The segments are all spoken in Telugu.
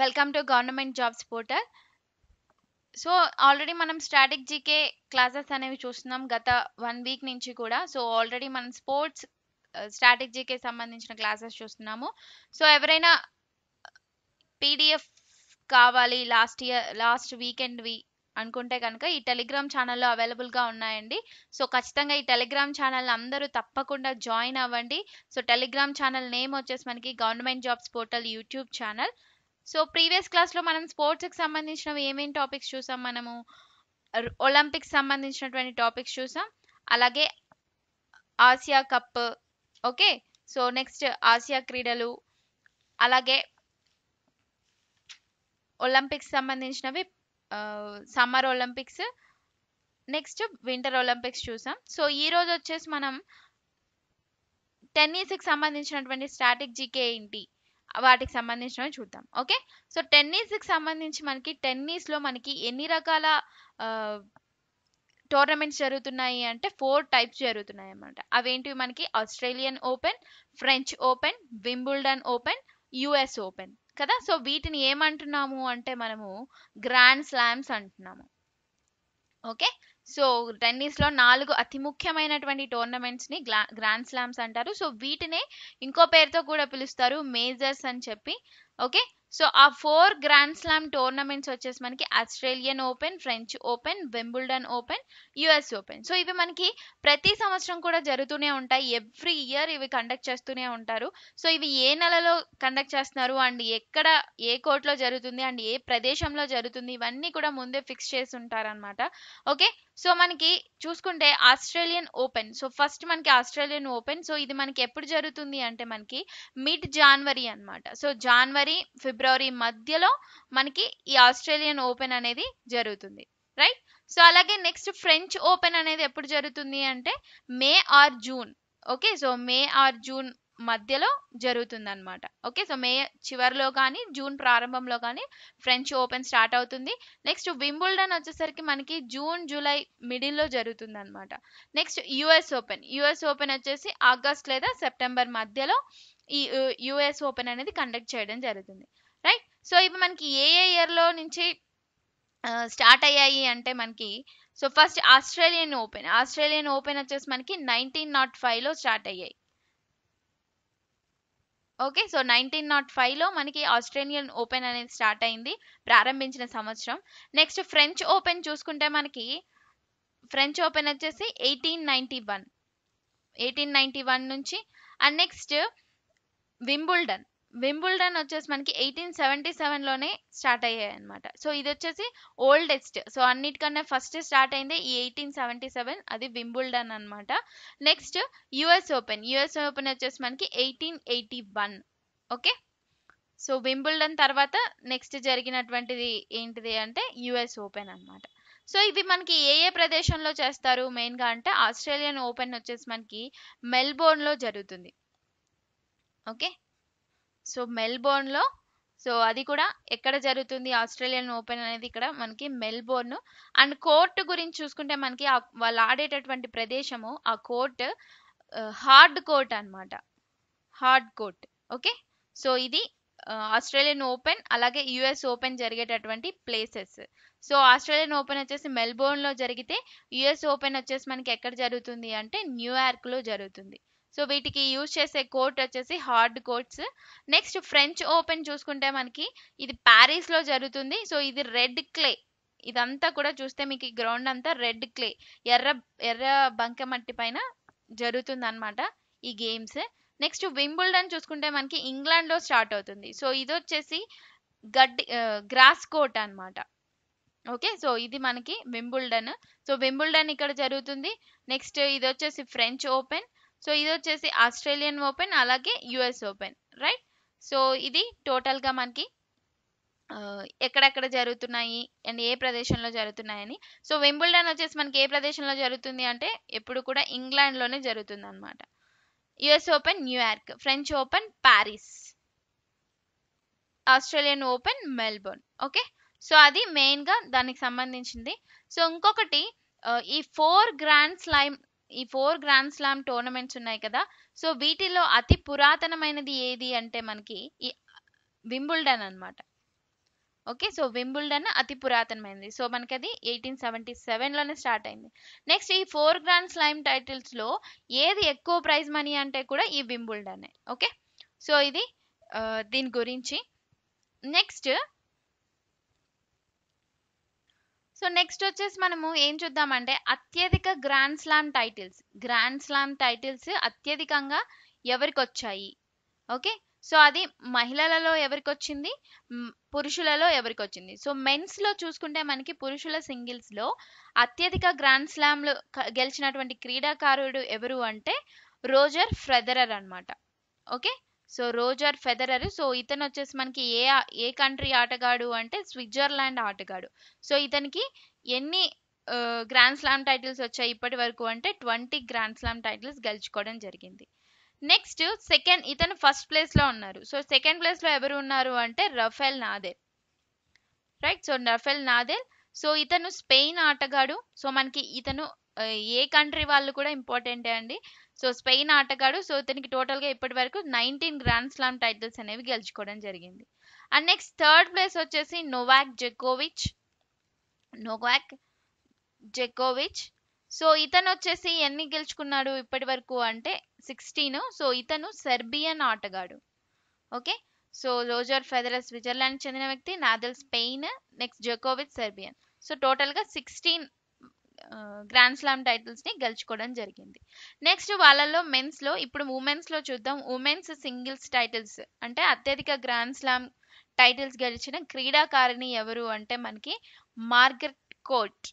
welcome to government jobs portal so already మనం స్ట్రాటిక్ జీకే క్లాసెస్ అనేవి చూస్తున్నాం గత వన్ వీక్ నుంచి కూడా సో ఆల్రెడీ మనం స్పోర్ట్స్ స్ట్రాటిక్ జీకే సంబంధించిన క్లాసెస్ చూస్తున్నాము సో ఎవరైనా పీడిఎఫ్ uh, కావాలి లాస్ట్ ఇయర్ లాస్ట్ వీకెండ్ వి అనుకుంటే కనుక ఈ టెలిగ్రామ్ ఛానల్లో అవైలబుల్గా ఉన్నాయండి సో ఖచ్చితంగా ఈ టెలిగ్రామ్ ఛానల్ అందరూ తప్పకుండా జాయిన్ అవ్వండి సో టెలిగ్రామ్ ఛానల్ నేమ్ వచ్చేసి మనకి government jobs portal YouTube channel so previous క్లాస్లో మనం స్పోర్ట్స్కి సంబంధించినవి ఏమేమి టాపిక్స్ చూసాం మనము ఒలింపిక్స్ సంబంధించినటువంటి టాపిక్స్ చూసాం అలాగే Asia cup okay so next Asia క్రీడలు అలాగే ఒలింపిక్స్ సంబంధించినవి summer Olympics next winter Olympics చూసాం సో ఈ రోజు వచ్చేసి మనం టెన్నిస్కి సంబంధించినటువంటి స్ట్రాటజీకే ఏంటి వాటికి సంబంధించినవి చూద్దాం ఓకే సో టెన్నిస్కి సంబంధించి మనకి టెన్నిస్లో మనకి ఎన్ని రకాల టోర్నమెంట్స్ జరుగుతున్నాయి అంటే ఫోర్ టైప్స్ జరుగుతున్నాయి అన్నమాట అవేంటివి మనకి Australian Open French Open Wimbledon Open US Open కదా సో వీటిని ఏమంటున్నాము అంటే మనము గ్రాండ్ స్లామ్స్ అంటున్నాము ఓకే సో టెన్నిస్లో నాలుగు అతి ముఖ్యమైనటువంటి టోర్నమెంట్స్ని గ్లా గ్రాండ్ స్లామ్స్ అంటారు సో వీటినే ఇంకో పేరుతో కూడా పిలుస్తారు మేజర్స్ అని చెప్పి ఓకే సో ఆ ఫోర్ గ్రాండ్ స్లామ్ టోర్నమెంట్స్ వచ్చేసి మనకి Australian Open French Open Wimbledon Open US Open so ఇవి మనకి ప్రతి సంవత్సరం కూడా జరుగుతూనే ఉంటాయి ఎవ్రీ ఇయర్ ఇవి కండక్ట్ చేస్తూనే ఉంటారు సో ఇవి ఏ నెలలో కండక్ట్ చేస్తున్నారు అండ్ ఎక్కడ ఏ కోర్టులో జరుగుతుంది అండ్ ఏ ప్రదేశంలో జరుగుతుంది ఇవన్నీ కూడా ముందే ఫిక్స్ చేసి ఉంటారనమాట ఓకే సో మనకి చూసుకుంటే ఆస్ట్రేలియన్ ఓపెన్ సో ఫస్ట్ మనకి ఆస్ట్రేలియన్ ఓపెన్ సో ఇది మనకి ఎప్పుడు జరుగుతుంది అంటే మనకి మిడ్ జాన్వరి అనమాట సో జాన్వరి ఫిబ్రవరి ఫిబ్రవరి మధ్యలో మనకి ఈ ఆస్ట్రేలియన్ ఓపెన్ అనేది జరుగుతుంది రైట్ సో అలాగే నెక్స్ట్ ఫ్రెంచ్ ఓపెన్ అనేది ఎప్పుడు జరుగుతుంది అంటే May or June okay so May or June మధ్యలో జరుగుతుంది అనమాట ఓకే సో మే చివరిలో కానీ జూన్ ప్రారంభంలో కానీ ఫ్రెంచ్ ఓపెన్ స్టార్ట్ అవుతుంది నెక్స్ట్ వింబుల్డన్ వచ్చేసరికి మనకి జూన్ జూలై మిడిల్లో జరుగుతుంది అనమాట next US open US Open వచ్చేసి ఆగస్ట్ లేదా సెప్టెంబర్ మధ్యలో ఈ యుఎస్ ఓపెన్ అనేది కండక్ట్ చేయడం జరుగుతుంది రైట్ సో ఇప్పుడు మనకి ఏ ఏ ఇయర్లో నుంచి స్టార్ట్ అయ్యాయి అంటే మనకి so first Australian Open Australian Open వచ్చేసి మనకి నైన్టీన్ నాట్ ఫైవ్లో స్టార్ట్ అయ్యాయి ఓకే సో నైన్టీన్ నాట్ ఫైవ్లో మనకి ఆస్ట్రేలియన్ ఓపెన్ అనేది స్టార్ట్ అయింది ప్రారంభించిన సంవత్సరం నెక్స్ట్ ఫ్రెంచ్ ఓపెన్ చూసుకుంటే మనకి ఫ్రెంచ్ ఓపెన్ వచ్చేసి eighteen ninety one eighteen ninety one నుంచి అండ్ నెక్స్ట్ వింబుల్డన్ వింబుల్డన్ వచ్చేసి మనకి ఎయిటీన్ సెవెంటీ సెవెన్లోనే స్టార్ట్ అయ్యాయి అనమాట సో ఇది వచ్చేసి ఓల్డెస్ట్ సో అన్నిటికన్నా ఫస్ట్ స్టార్ట్ అయింది ఈ ఎయిటీన్ సెవెంటీ సెవెన్ అది వింబుల్డన్ అనమాట next US open US Open వచ్చేసి మనకి eighteen eighty one okay so Wimbledon తర్వాత నెక్స్ట్ జరిగినటువంటిది ఏంటిది అంటే యుఎస్ ఓపెన్ అనమాట సో ఇవి మనకి ఏ ఏ ప్రదేశంలో చేస్తారు మెయిన్గా అంటే ఆస్ట్రేలియన్ ఓపెన్ వచ్చేసి మనకి మెల్బోర్న్లో జరుగుతుంది ఓకే సో మెల్బోర్న్లో సో అది కూడా ఎక్కడ జరుగుతుంది ఆస్ట్రేలియన్ ఓపెన్ అనేది ఇక్కడ మనకి మెల్బోర్న్ అండ్ కోర్టు గురించి చూసుకుంటే మనకి వాళ్ళు ఆడేటటువంటి ప్రదేశము ఆ కోర్ట్ హార్డ్ కోర్ట్ అనమాట హార్డ్ కోర్ట్ ఓకే సో ఇది ఆస్ట్రేలియన్ ఓపెన్ అలాగే యుఎస్ ఓపెన్ జరిగేటటువంటి ప్లేసెస్ సో ఆస్ట్రేలియన్ ఓపెన్ వచ్చేసి మెల్బోర్న్లో జరిగితే యుఎస్ ఓపెన్ వచ్చేసి మనకి ఎక్కడ జరుగుతుంది అంటే న్యూయార్క్లో జరుగుతుంది సో వీటికి యూజ్ చేసే కోర్ట్ వచ్చేసి hard courts next French Open చూసుకుంటే మనకి ఇది ప్యారిస్లో జరుగుతుంది సో ఇది రెడ్ క్లే ఇదంతా కూడా చూస్తే మీకు ఈ గ్రౌండ్ అంతా రెడ్ క్లే ఎర్ర ఎర్ర బంకమట్టి పైన జరుగుతుంది అనమాట ఈ గేమ్స్ నెక్స్ట్ వింబుల్డన్ చూసుకుంటే మనకి ఇంగ్లాండ్లో స్టార్ట్ అవుతుంది సో ఇది వచ్చేసి గడ్డి గ్రాస్ కోట్ అనమాట ఓకే సో ఇది మనకి వింబుల్డన్ సో వింబుల్డన్ ఇక్కడ జరుగుతుంది నెక్స్ట్ ఇది వచ్చేసి ఫ్రెంచ్ ఓపెన్ సో ఇది వచ్చేసి ఆస్ట్రేలియన్ ఓపెన్ అలాగే యుఎస్ ఓపెన్ రైట్ సో ఇది టోటల్గా మనకి ఎక్కడెక్కడ జరుగుతున్నాయి అండ్ ఏ ప్రదేశంలో జరుగుతున్నాయని సో వెంబుల్డన్ వచ్చేసి మనకి ఏ ప్రదేశంలో జరుగుతుంది అంటే ఎప్పుడు కూడా ఇంగ్లాండ్లోనే జరుగుతుంది అనమాట US Open New York French Open Paris Australian Open Melbourne okay so అది మెయిన్గా దానికి సంబంధించింది సో ఇంకొకటి ఈ ఫోర్ గ్రాండ్ స్లైమ్ ఈ ఫోర్ గ్రాండ్ స్లామ్ టోర్నమెంట్స్ ఉన్నాయి కదా సో వీటిలో అతి పురాతనమైనది ఏది అంటే మనకి ఈ వింబుల్డన్ అనమాట ఓకే సో వింబుల్డన్ అతి పురాతనమైనది సో మనకి అది ఎయిటీన్ సెవెంటీ సెవెన్లోనే స్టార్ట్ అయింది నెక్స్ట్ ఈ ఫోర్ గ్రాండ్ స్లామ్ టైటిల్స్లో ఏది ఎక్కువ ప్రైజ్ మనీ అంటే కూడా ఈ వింబుల్డనే ఓకే సో ఇది దీని గురించి నెక్స్ట్ సో నెక్స్ట్ వచ్చేసి మనము ఏం చూద్దామంటే అత్యధిక grand slam titles grand slam titles అత్యధికంగా ఎవరికి వచ్చాయి ఓకే సో అది మహిళలలో ఎవరికి వచ్చింది పురుషులలో ఎవరికి వచ్చింది సో మెన్స్లో చూసుకుంటే మనకి పురుషుల సింగిల్స్లో అత్యధిక గ్రాండ్ స్లామ్లు గెలిచినటువంటి క్రీడాకారుడు ఎవరు అంటే రోజర్ ఫ్రెదరర్ అనమాట okay so Roger Federer so ఇతను వచ్చేసి మనకి ఏ ఏ కంట్రీ ఆటగాడు అంటే స్విట్జర్లాండ్ ఆటగాడు సో ఇతనికి ఎన్ని గ్రాండ్ స్లామ్ టైటిల్స్ వచ్చాయి ఇప్పటి వరకు అంటే ట్వంటీ గ్రాండ్ స్లామ్ టైటిల్స్ గెలుచుకోవడం జరిగింది నెక్స్ట్ సెకండ్ ఇతను ఫస్ట్ ప్లేస్లో ఉన్నారు సో సెకండ్ ప్లేస్లో ఎవరు ఉన్నారు అంటే Rafael Nadal right so Rafael Nadal so ఇతను స్పెయిన్ ఆటగాడు సో మనకి ఇతను ఏ కంట్రీ వాళ్ళు కూడా ఇంపార్టెంటే అండి సో స్పెయిన్ ఆటగాడు సో ఇతనికి టోటల్గా ఇప్పటి వరకు నైన్టీన్ గ్రాండ్ స్లామ్ టైటిల్స్ అనేవి గెలుచుకోవడం జరిగింది అండ్ నెక్స్ట్ థర్డ్ ప్లేస్ వచ్చేసి నోవాక్ జెకోవిచ్ నోవాక్ జెకోవిచ్ సో ఇతను వచ్చేసి ఎన్ని గెలుచుకున్నాడు ఇప్పటి వరకు అంటే సిక్స్టీన్ సో ఇతను సెర్బియన్ ఆటగాడు okay so Roger Federer Switzerland చెందిన వ్యక్తి Nadal Spain next జెకోవిచ్ Serbian so టోటల్గా సిక్స్టీన్ గ్రాండ్ స్లామ్ టైటిల్స్ని గెలుచుకోవడం జరిగింది నెక్స్ట్ వాళ్ళల్లో మెన్స్లో ఇప్పుడు ఉమెన్స్లో చూద్దాం ఉమెన్స్ సింగిల్స్ టైటిల్స్ అంటే అత్యధిక గ్రాండ్ స్లామ్ టైటిల్స్ గెలిచిన క్రీడాకారిణి ఎవరు అంటే మనకి Margaret Court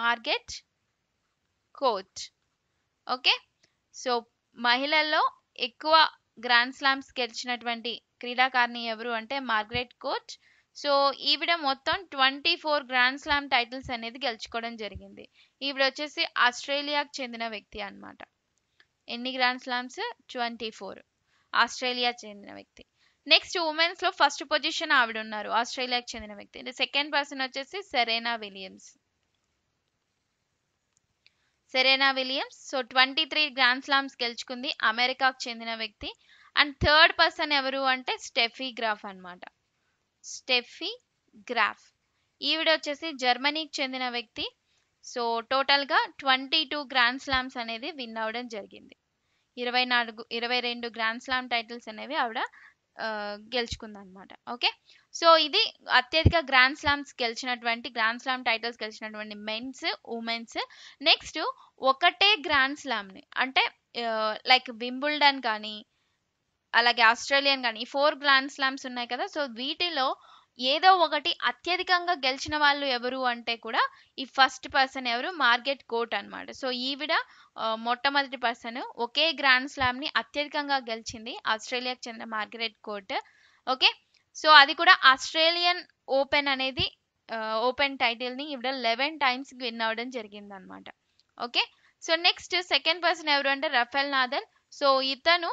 Margaret Court okay so మహిళల్లో ఎక్కువ గ్రాండ్ స్లామ్స్ గెలిచినటువంటి క్రీడాకారిణి ఎవరు అంటే మార్గరెట్ కోచ్ సో ఈవిడ మొత్తం twenty four grand slam titles అనేది గెలుచుకోవడం జరిగింది ఈవిడ వచ్చేసి ఆస్ట్రేలియాకు చెందిన వ్యక్తి అనమాట ఎన్ని grand slams twenty four Australia చెందిన వ్యక్తి నెక్స్ట్ ఉమెన్స్లో ఫస్ట్ పొజిషన్ ఆవిడ ఉన్నారు ఆస్ట్రేలియాకు చెందిన వ్యక్తి సెకండ్ పర్సన్ వచ్చేసి Serena Williams Serena Williams so twenty three grand slams గెలుచుకుంది అమెరికాకు చెందిన వ్యక్తి అండ్ థర్డ్ పర్సన్ ఎవరు అంటే స్టెఫీ గ్రాఫ్ అనమాట స్టెఫీ గ్రాఫ్ ఈవిడ వచ్చేసి జర్మనీకి చెందిన వ్యక్తి సో టోటల్గా ట్వంటీ టూ గ్రాండ్ స్లామ్స్ అనేది విన్ అవ్వడం జరిగింది ఇరవై నాలుగు ఇరవై రెండు గ్రాండ్ స్లామ్ టైటిల్స్ అనేవి ఆవిడ గెలుచుకుందనమాట ఓకే సో ఇది అత్యధిక గ్రాండ్ స్లామ్స్ గెలిచినటువంటి గ్రాండ్ స్లామ్ టైటిల్స్ గెలిచినటువంటి మెన్స్ ఉమెన్స్ నెక్స్ట్ ఒకటే గ్రాండ్ స్లామ్ని అంటే లైక్ వింబుల్డన్ కానీ అలాగే ఆస్ట్రేలియన్ కానీ ఫోర్ గ్రాండ్ స్లామ్స్ ఉన్నాయి కదా సో వీటిలో ఏదో ఒకటి అత్యధికంగా గెలిచిన వాళ్ళు ఎవరు అంటే కూడా ఈ ఫస్ట్ పర్సన్ ఎవరు మార్గెట్ కోట్ అనమాట సో ఈవిడ మొట్టమొదటి పర్సన్ ఒకే గ్రాండ్ స్లామ్ని అత్యధికంగా గెలిచింది ఆస్ట్రేలియాకి చెందిన మార్గరెట్ కోట్ ఓకే సో అది కూడా ఆస్ట్రేలియన్ ఓపెన్ అనేది ఓపెన్ టైటిల్ని ఈవిడ లెవెన్ టైమ్స్ విన్ అవ్వడం జరిగింది అనమాట okay so next second person ఎవరు అంటే రఫెల్ నాదల్ సో ఇతను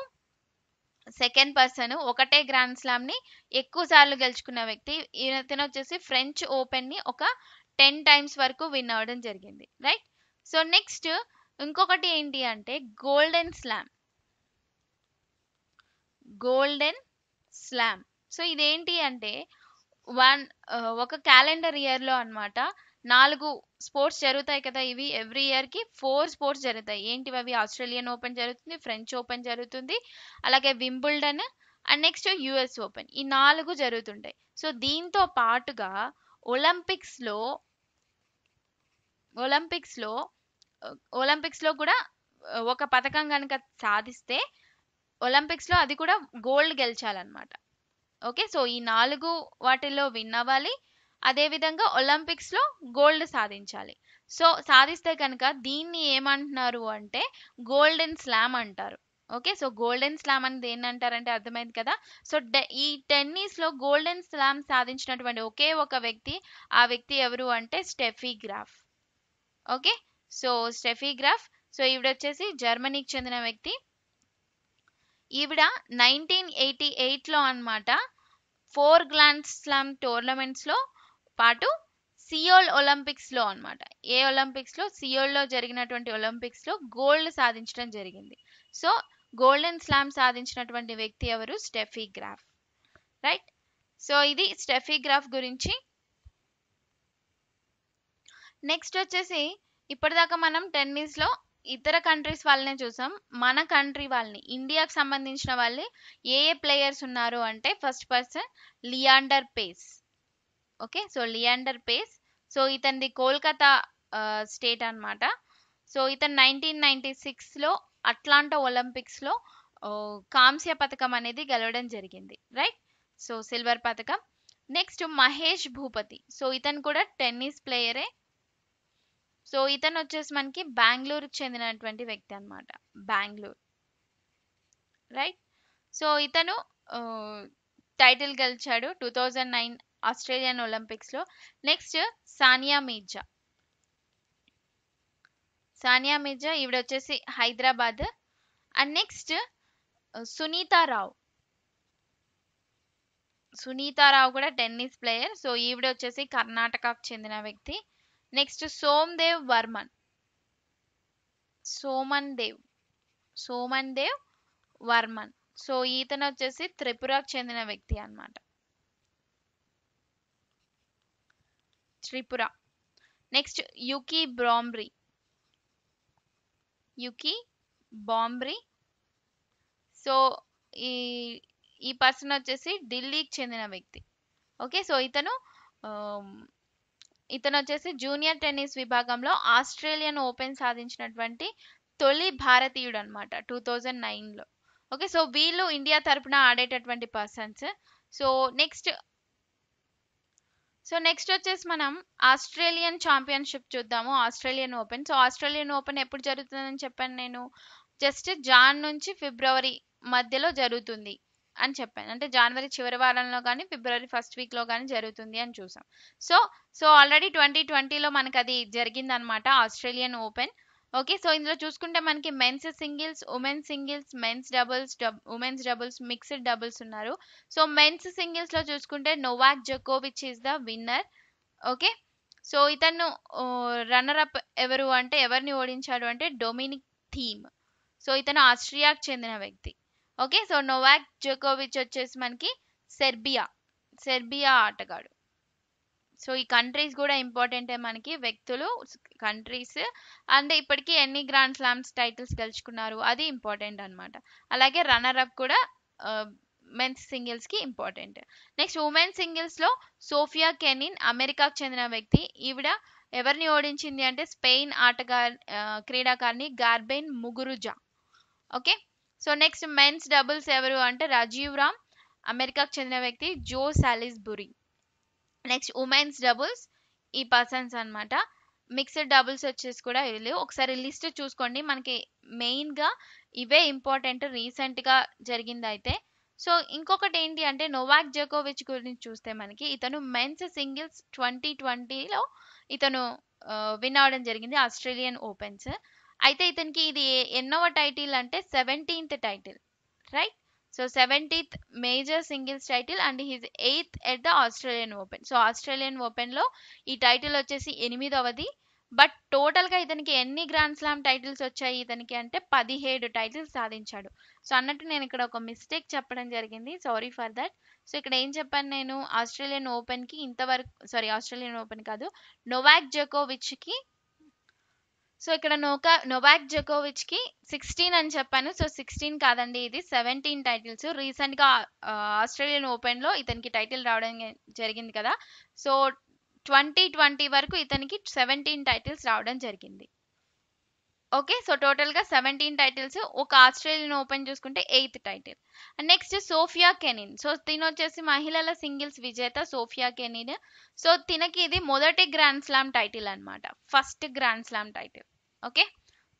సెకండ్ పర్సన్ ఒకటే గ్రాండ్ స్లామ్ ని ఎక్కువ సార్లు గెలుచుకున్న వ్యక్తి ఈయన వచ్చేసి ఫ్రెంచ్ ఓపెన్ ని ఒక టెన్ టైమ్స్ వరకు విన్ అవ్వడం జరిగింది రైట్ సో నెక్స్ట్ ఇంకొకటి ఏంటి అంటే golden slam golden slam so ఇదేంటి అంటే వన్ ఒక క్యాలెండర్ ఇయర్లో అనమాట నాలుగు స్పోర్ట్స్ జరుగుతాయి కదా ఇవి ఎవ్రీ ఇయర్కి ఫోర్ స్పోర్ట్స్ జరుగుతాయి ఏంటివి అవి ఆస్ట్రేలియన్ ఓపెన్ జరుగుతుంది ఫ్రెంచ్ ఓపెన్ జరుగుతుంది అలాగే Wimbledon and next US Open ఈ నాలుగు జరుగుతుంటాయి సో దీంతో పాటుగా ఒలింపిక్స్లో ఒలింపిక్స్లో ఒలింపిక్స్లో కూడా ఒక పథకం కనుక సాధిస్తే ఒలింపిక్స్లో అది కూడా గోల్డ్ గెలిచాలన్నమాట ఓకే సో ఈ నాలుగు వాటిల్లో విన్ అవ్వాలి అదేవిధంగా ఒలింపిక్స్లో గోల్డ్ సాధించాలి సో సాధిస్తే కనుక దీన్ని ఏమంటున్నారు అంటే గోల్డెన్ స్లామ్ అంటారు ఓకే సో గోల్డెన్ స్లామ్ అనేది ఏంటంటారంటే అర్థమైంది కదా సో ఈ టెన్నిస్లో గోల్డెన్ స్లామ్ సాధించినటువంటి ఒకే ఒక వ్యక్తి ఆ వ్యక్తి ఎవరు అంటే Steffi Graf okay so Steffi Graf so ఈవిడొచ్చేసి జర్మనీకి చెందిన వ్యక్తి ఈవిడ నైన్టీన్ ఎయిటీ ఎయిట్లో అనమాట ఫోర్ గ్లాండ్ స్లామ్ టోర్నమెంట్స్లో పాటు సియోల్ ఒలింపిక్స్లో అనమాట ఏ ఒలింపిక్స్లో సియోల్లో జరిగినటువంటి ఒలింపిక్స్లో గోల్డ్ సాధించడం జరిగింది సో గోల్డెన్ స్లామ్ సాధించినటువంటి వ్యక్తి ఎవరు స్టెఫీ గ్రాఫ్ రైట్ సో ఇది స్టెఫీ గ్రాఫ్ గురించి నెక్స్ట్ వచ్చేసి ఇప్పటిదాకా మనం టెన్నిస్లో ఇతర కంట్రీస్ వాళ్ళనే చూసాం మన కంట్రీ వాళ్ళని ఇండియాకి సంబంధించిన వాళ్ళే ఏ ఏ ప్లేయర్స్ ఉన్నారు అంటే first person Leander Paes okay so Leander Paes so ఇతనిది కోల్కతా స్టేట్ అనమాట సో ఇతను నైన్టీన్ నైన్టీ సిక్స్లో అట్లాంటా ఒలింపిక్స్లో కాంస్య పథకం అనేది గెలవడం జరిగింది రైట్ సో సిల్వర్ పథకం నెక్స్ట్ మహేష్ భూపతి సో ఇతను కూడా టెన్నిస్ ప్లేయరే సో ఇతను వచ్చేసి మనకి బెంగళూరుకు చెందినటువంటి వ్యక్తి అనమాట బెంగళూరు రైట్ సో ఇతను టైటిల్ గెలిచాడు టూ థౌజండ్ నైన్ ఆస్ట్రేలియన్ ఒలింపిక్స్లో నెక్స్ట్ సానియా మీర్జా సానియా మీర్జా ఈవిడ వచ్చేసి హైదరాబాద్ అండ్ నెక్స్ట్ సునీతారావు సునీతారావు కూడా టెన్నిస్ ప్లేయర్ సో ఈవిడ వచ్చేసి కర్ణాటకకు చెందిన వ్యక్తి నెక్స్ట్ దేవ్ వర్మన్ సోమన్ దేవ్ సోమన్ దేవ్ వర్మన్ సో ఈతను వచ్చేసి త్రిపురకు చెందిన వ్యక్తి అనమాట త్రిపుర నెక్స్ట్ యుకి బ్రాంబ్రీ యుకి బాంబ్రీ సో ఈ ఈ పర్సన్ వచ్చేసి ఢిల్లీకి చెందిన వ్యక్తి ఓకే సో ఇతను um, ఇతను వచ్చేసి జూనియర్ టెన్నిస్ విభాగంలో ఆస్ట్రేలియన్ ఓపెన్ సాధించినటువంటి తొలి భారతీయుడు అనమాట టూ థౌజండ్ నైన్లో ఓకే సో వీళ్ళు ఇండియా తరపున ఆడేటటువంటి persons so next so next వచ్చేసి మనం ఆస్ట్రేలియన్ ఛాంపియన్షిప్ చూద్దాము Australian Open so Australian Open ఎప్పుడు జరుగుతుందని చెప్పాను నేను జస్ట్ జాన్ నుంచి ఫిబ్రవరి మధ్యలో జరుగుతుంది అని చెప్పాను అంటే జనవరి చివరి వారంలో కానీ ఫిబ్రవరి ఫస్ట్ వీక్లో కానీ జరుగుతుంది అని చూసాం సో సో ఆల్రెడీ ట్వంటీ ట్వంటీలో మనకు అది జరిగిందనమాట ఆస్ట్రేలియన్ ఓపెన్ ఓకే సో ఇందులో చూసుకుంటే మనకి men's singles women's singles men's doubles women's doubles mixed doubles ఉన్నారు సో మెన్స్ సింగిల్స్లో చూసుకుంటే నోవాక్ జకోవిచ్ is the winner okay so ఇతను రన్నర్ అప్ ఎవరు అంటే ఎవరిని ఓడించాడు అంటే డొమినిక్ థీమ్ సో ఇతను ఆస్ట్రియాకు చెందిన వ్యక్తి ఓకే సో నోవాక్ జోకోవిచ్ వచ్చేసి మనకి సెర్బియా సెర్బియా ఆటగాడు సో ఈ కంట్రీస్ కూడా ఇంపార్టెంటే మనకి వ్యక్తులు కంట్రీస్ అండ్ ఇప్పటికీ ఎన్ని గ్రాండ్ స్లామ్స్ టైటిల్స్ గెలుచుకున్నారు అది ఇంపార్టెంట్ అనమాట అలాగే రన్నర్ అప్ కూడా మెన్స్ సింగిల్స్కి ఇంపార్టెంట్ నెక్స్ట్ ఉమెన్ సింగిల్స్లో సోఫియా కెనిన్ అమెరికాకు చెందిన వ్యక్తి ఈవిడ ఎవరిని ఓడించింది అంటే స్పెయిన్ ఆటగా క్రీడాకారిణి Garbine Muguruza okay so next men's doubles ఎవరు అంటే రాజీవ్ రామ్ అమెరికాకు చెందిన వ్యక్తి Joe Salisbury next women's doubles ఈ పర్సన్స్ అనమాట మిక్స్డ్ డబుల్స్ వచ్చేసి కూడా వీళ్ళు ఒకసారి లిస్ట్ చూసుకోండి మనకి మెయిన్గా ఇవే ఇంపార్టెంట్ రీసెంట్గా జరిగింది అయితే సో ఇంకొకటి ఏంటి అంటే నోవాక్ జకోవిచ్ గురించి చూస్తే మనకి ఇతను మెన్స్ సింగిల్స్ ట్వంటీ ట్వంటీలో ఇతను విన్ అవడం జరిగింది ఆస్ట్రేలియన్ ఓపెన్స్ అయితే ఇతనికి ఇది ఎన్నో టైటిల్ అంటే seventeenth title right so seventeenth major singles title and his eighth at the Australian Open so Australian ఓపెన్లో ఈ టైటిల్ వచ్చేసి ఎనిమిదవది బట్ టోటల్గా ఇతనికి ఎన్ని గ్రాండ్ స్లామ్ టైటిల్స్ వచ్చాయి ఇతనికి అంటే పదిహేడు టైటిల్స్ సాధించాడు సో అన్నట్టు నేను ఇక్కడ ఒక మిస్టేక్ చెప్పడం జరిగింది సారీ ఫర్ దట్ సో ఇక్కడ ఏం చెప్పాను నేను ఆస్ట్రేలియన్ ఓపెన్కి ఇంతవరకు సారీ ఆస్ట్రేలియన్ ఓపెన్ కాదు నొవాక్ జోకోవిచ్కి సో ఇక్కడ నోకా నోవాక్ జకోవిచ్ కి సిక్స్టీన్ అని చెప్పాను సో సిక్స్టీన్ కాదండి ఇది సెవెంటీన్ టైటిల్స్ రీసెంట్ గా ఆస్ట్రేలియన్ ఓపెన్ లో ఇతనికి టైటిల్ రావడం జరిగింది కదా సో ట్వంటీ ట్వంటీ వరకు ఇతనికి సెవెంటీన్ టైటిల్స్ రావడం జరిగింది ఓకే సో టోటల్గా సెవెంటీన్ టైటిల్స్ ఒక ఆస్ట్రేలియన్ ఓపెన్ చూసుకుంటే eighth title next Sofia Kenin so తిన వచ్చేసి మహిళల సింగిల్స్ విజేత సోఫియా కెనిన్ సో తినకి ఇది మొదటి గ్రాండ్ స్లామ్ టైటిల్ అనమాట first grand slam title okay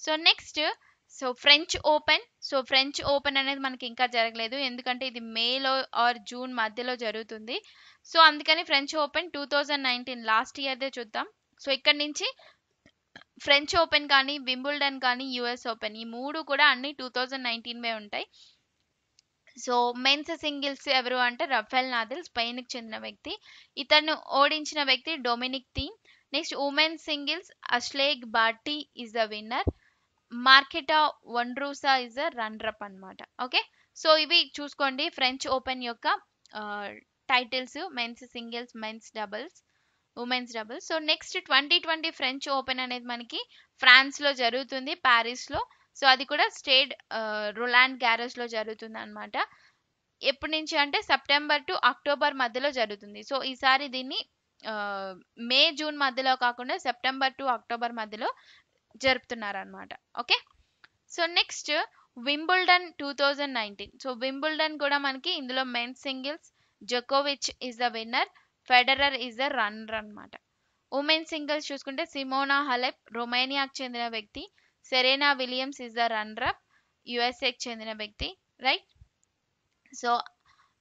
so next so French Open so French Open అనేది మనకి ఇంకా జరగలేదు ఎందుకంటే ఇది మేలో ఆర్ జూన్ మధ్యలో జరుగుతుంది సో అందుకని French Open two thousand nineteen last ఇయర్దే చూద్దాం సో ఇక్కడ నుంచి ఫ్రెంచ్ ఓపెన్ కానీ వింబుల్డన్ కానీ యుఎస్ ఓపెన్ ఈ మూడు కూడా అన్ని టూ థౌజండ్ నైన్టీన్వే ఉంటాయి సో మెన్స్ సింగిల్స్ ఎవరు అంటే రఫెల్ నాదిల్ స్పెయిన్కి చెందిన వ్యక్తి ఇతను ఓడించిన వ్యక్తి Dominic Thiem next women singles Ashleigh Barty is the winner Marketa Vondrousova is the runner up అనమాట ఓకే సో ఇవి చూసుకోండి ఫ్రెంచ్ ఓపెన్ యొక్క titles men's singles men's doubles women's double so next twenty twenty French Open అనేది మనకి ఫ్రాన్స్లో జరుగుతుంది ప్యారిస్లో సో అది కూడా స్టేట్ రొలాండ్ గ్యారేజ్లో జరుగుతుంది అనమాట ఎప్పటి నుంచి అంటే సెప్టెంబర్ టు అక్టోబర్ మధ్యలో జరుగుతుంది సో ఈసారి దీన్ని మే జూన్ మధ్యలో కాకుండా సెప్టెంబర్ టు అక్టోబర్ మధ్యలో జరుపుతున్నారనమాట okay so next Wimbledon two thousand nineteen so Wimbledon కూడా మనకి ఇందులో మెన్స్ సింగిల్స్ జకోవిచ్ is the winner Federer is the runner అనమాట ఉమెన్ సింగిల్స్ చూసుకుంటే సిమోనా హలెప్ రొమేనియాకు చెందిన వ్యక్తి Serena Williams is the runner up యుఎస్ఏకి చెందిన వ్యక్తి రైట్ సో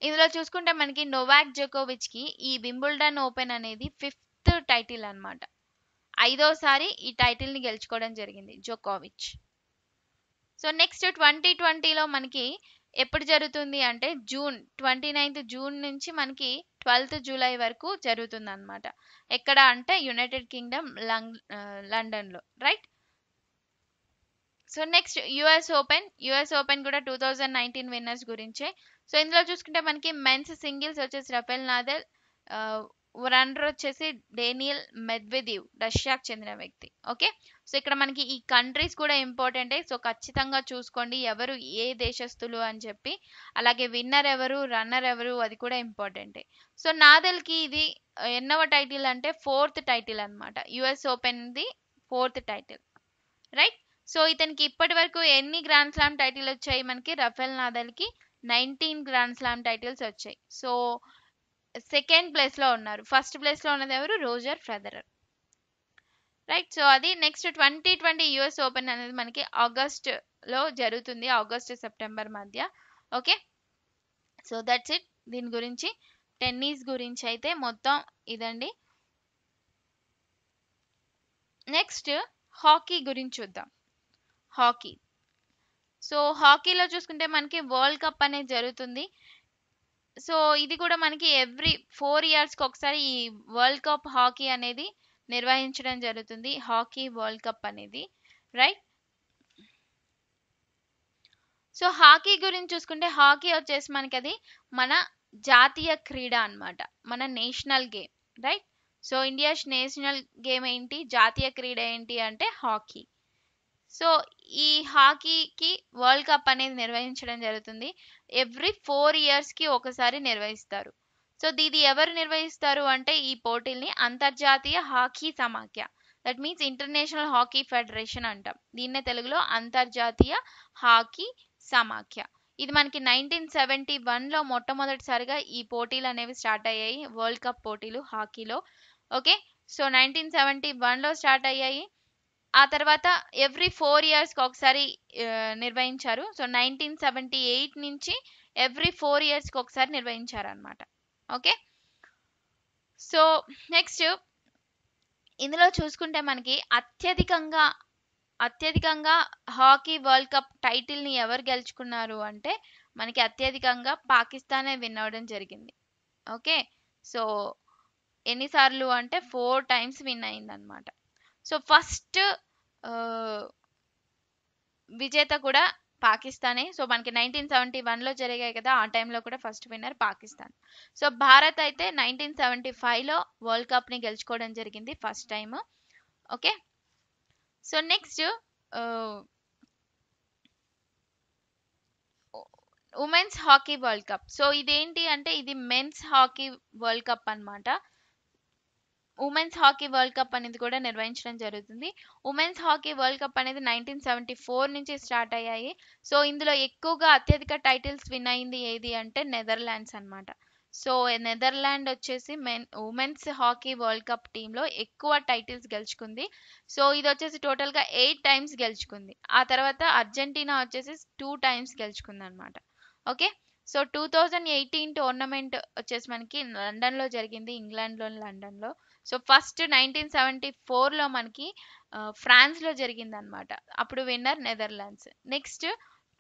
ఇందులో చూసుకుంటే మనకి నోవాక్ జోకోవిచ్కి ఈ వింబుల్డన్ ఓపెన్ అనేది ఫిఫ్త్ టైటిల్ అనమాట ఐదోసారి ఈ టైటిల్ని గెలుచుకోవడం జరిగింది జోకోవిచ్ సో నెక్స్ట్ ట్వంటీ ట్వంటీలో మనకి ఎప్పుడు జరుగుతుంది అంటే జూన్ ట్వంటీ నైన్త్ జూన్ నుంచి మనకి ట్వెల్త్ జూలై వరకు జరుగుతుందన్నమాట ఎక్కడ అంటే యునైటెడ్ కింగ్డమ్ లంగ్ లండన్లో right so next US open US open కూడా టూ థౌజండ్ నైన్టీన్ విన్నర్స్ గురించే సో ఇందులో చూసుకుంటే మనకి మెన్స్ సింగిల్స్ వచ్చేసి రఫెల్ నాదెల్ రన్నర్ వచ్చేసి డేనియల్ మెద్వెదీవ్ రష్యాకు చెందిన వ్యక్తి ఓకే సో ఇక్కడ మనకి ఈ కంట్రీస్ కూడా ఇంపార్టెంటే సో ఖచ్చితంగా చూసుకోండి ఎవరు ఏ దేశస్తులు అని చెప్పి అలాగే విన్నర్ ఎవరు రన్నర్ ఎవరు అది కూడా ఇంపార్టెంటే సో నాదల్కి ఇది ఎన్నవ టైటిల్ అంటే ఫోర్త్ టైటిల్ అనమాట యుఎస్ ఓపెన్ది ఫోర్త్ టైటిల్ రైట్ సో ఇతనికి ఇప్పటి వరకు ఎన్ని గ్రాండ్ స్లామ్ టైటిల్ వచ్చాయి మనకి రఫెల్ నాదల్కి నైన్టీన్ గ్రాండ్ స్లామ్ టైటిల్స్ వచ్చాయి సో సెకండ్ ప్లేస్లో ఉన్నారు ఫస్ట్ ప్లేస్లో ఉన్నది ఎవరు రోజర్ ఫెదరర్ రైట్ సో అది next twenty twenty US open అనేది మనకి ఆగస్ట్లో జరుగుతుంది ఆగస్ట్ సెప్టెంబర్ మధ్య ఓకే సో దట్స్ ఇట్ దీని గురించి టెన్నిస్ గురించి అయితే మొత్తం ఇదండి నెక్స్ట్ హాకీ గురించి చూద్దాం హాకీ సో హాకీలో చూసుకుంటే మనకి వరల్డ్ కప్ అనేది జరుగుతుంది సో ఇది కూడా మనకి ఎవ్రీ ఫోర్ ఇయర్స్కి ఒకసారి ఈ వరల్డ్ కప్ హాకీ అనేది నిర్వహించడం జరుగుతుంది హాకీ వరల్డ్ కప్ అనేది రైట్ సో హాకీ గురించి చూసుకుంటే హాకీ వచ్చేసి మనకి అది మన జాతీయ క్రీడ అనమాట మన national game right so India national game ఏంటి జాతీయ క్రీడ ఏంటి అంటే హాకీ సో ఈ హాకీకి వరల్డ్ కప్ అనేది నిర్వహించడం జరుగుతుంది ఎవ్రీ ఫోర్ ఇయర్స్కి ఒకసారి నిర్వహిస్తారు సో దీది ఎవరు నిర్వహిస్తారు అంటే ఈ పోటీల్ని అంతర్జాతీయ హాకీ సమాఖ్య that means international hockey federation అంటాం దీన్నే తెలుగులో అంతర్జాతీయ హాకీ సమాఖ్య ఇది మనకి నైన్టీన్ సెవెంటీ వన్లో మొట్టమొదటిసారిగా ఈ పోటీలు అనేవి స్టార్ట్ అయ్యాయి వరల్డ్ కప్ పోటీలు హాకీలో ఓకే సో నైన్టీన్ సెవెంటీ వన్లో స్టార్ట్ అయ్యాయి ఆ తర్వాత ఎవ్రీ ఫోర్ ఇయర్స్కి ఒకసారి నిర్వహించారు సో నైన్టీన్ సెవెంటీ ఎయిట్ నుంచి ఎవ్రీ ఫోర్ ఇయర్స్కి ఒకసారి నిర్వహించారనమాట ఓకే సో నెక్స్ట్ ఇందులో చూసుకుంటే మనకి అత్యధికంగా అత్యధికంగా హాకీ వరల్డ్ కప్ టైటిల్ని ఎవరు గెలుచుకున్నారు అంటే మనకి అత్యధికంగా పాకిస్తానే విన్ అవడం జరిగింది ఓకే సో ఎన్నిసార్లు అంటే ఫోర్ టైమ్స్ విన్ అయిందనమాట సో ఫస్ట్ విజేత కూడా పాకిస్తానే సో మనకి నైన్టీన్ సెవెంటీ వన్లో జరిగాయి కదా ఆ టైంలో కూడా first winner Pakistan so Bharat అయితే నైన్టీన్ సెవెంటీ ఫైవ్లో వరల్డ్ కప్ని గెలుచుకోవడం జరిగింది first time okay so next women's hockey world cup so ఇదేంటి అంటే ఇది మెన్స్ హాకీ వరల్డ్ కప్ అనమాట ఉమెన్స్ హాకీ వరల్డ్ కప్ అనేది కూడా నిర్వహించడం జరుగుతుంది ఉమెన్స్ హాకీ వరల్డ్ కప్ అనేది నైన్టీన్ సెవెంటీ ఫోర్ నుంచి స్టార్ట్ అయ్యాయి సో ఇందులో ఎక్కువగా అత్యధిక టైటిల్స్ విన్ అయింది ఏది అంటే నెదర్లాండ్స్ అనమాట సో నెదర్లాండ్ వచ్చేసి men women's hockey world cup టీంలో ఎక్కువ టైటిల్స్ గెలుచుకుంది సో ఇది వచ్చేసి టోటల్గా ఎయిట్ టైమ్స్ గెలుచుకుంది ఆ తర్వాత అర్జెంటీనా వచ్చేసి టూ టైమ్స్ గెలుచుకుంది అనమాట okay so two thousand eighteen tournament వచ్చేసి మనకి లండన్లో జరిగింది ఇంగ్లాండ్లోని లండన్లో సో ఫస్ట్ నైన్టీన్ సెవెంటీ ఫోర్లో మనకి ఫ్రాన్స్లో జరిగిందనమాట అప్పుడు winner Netherlands next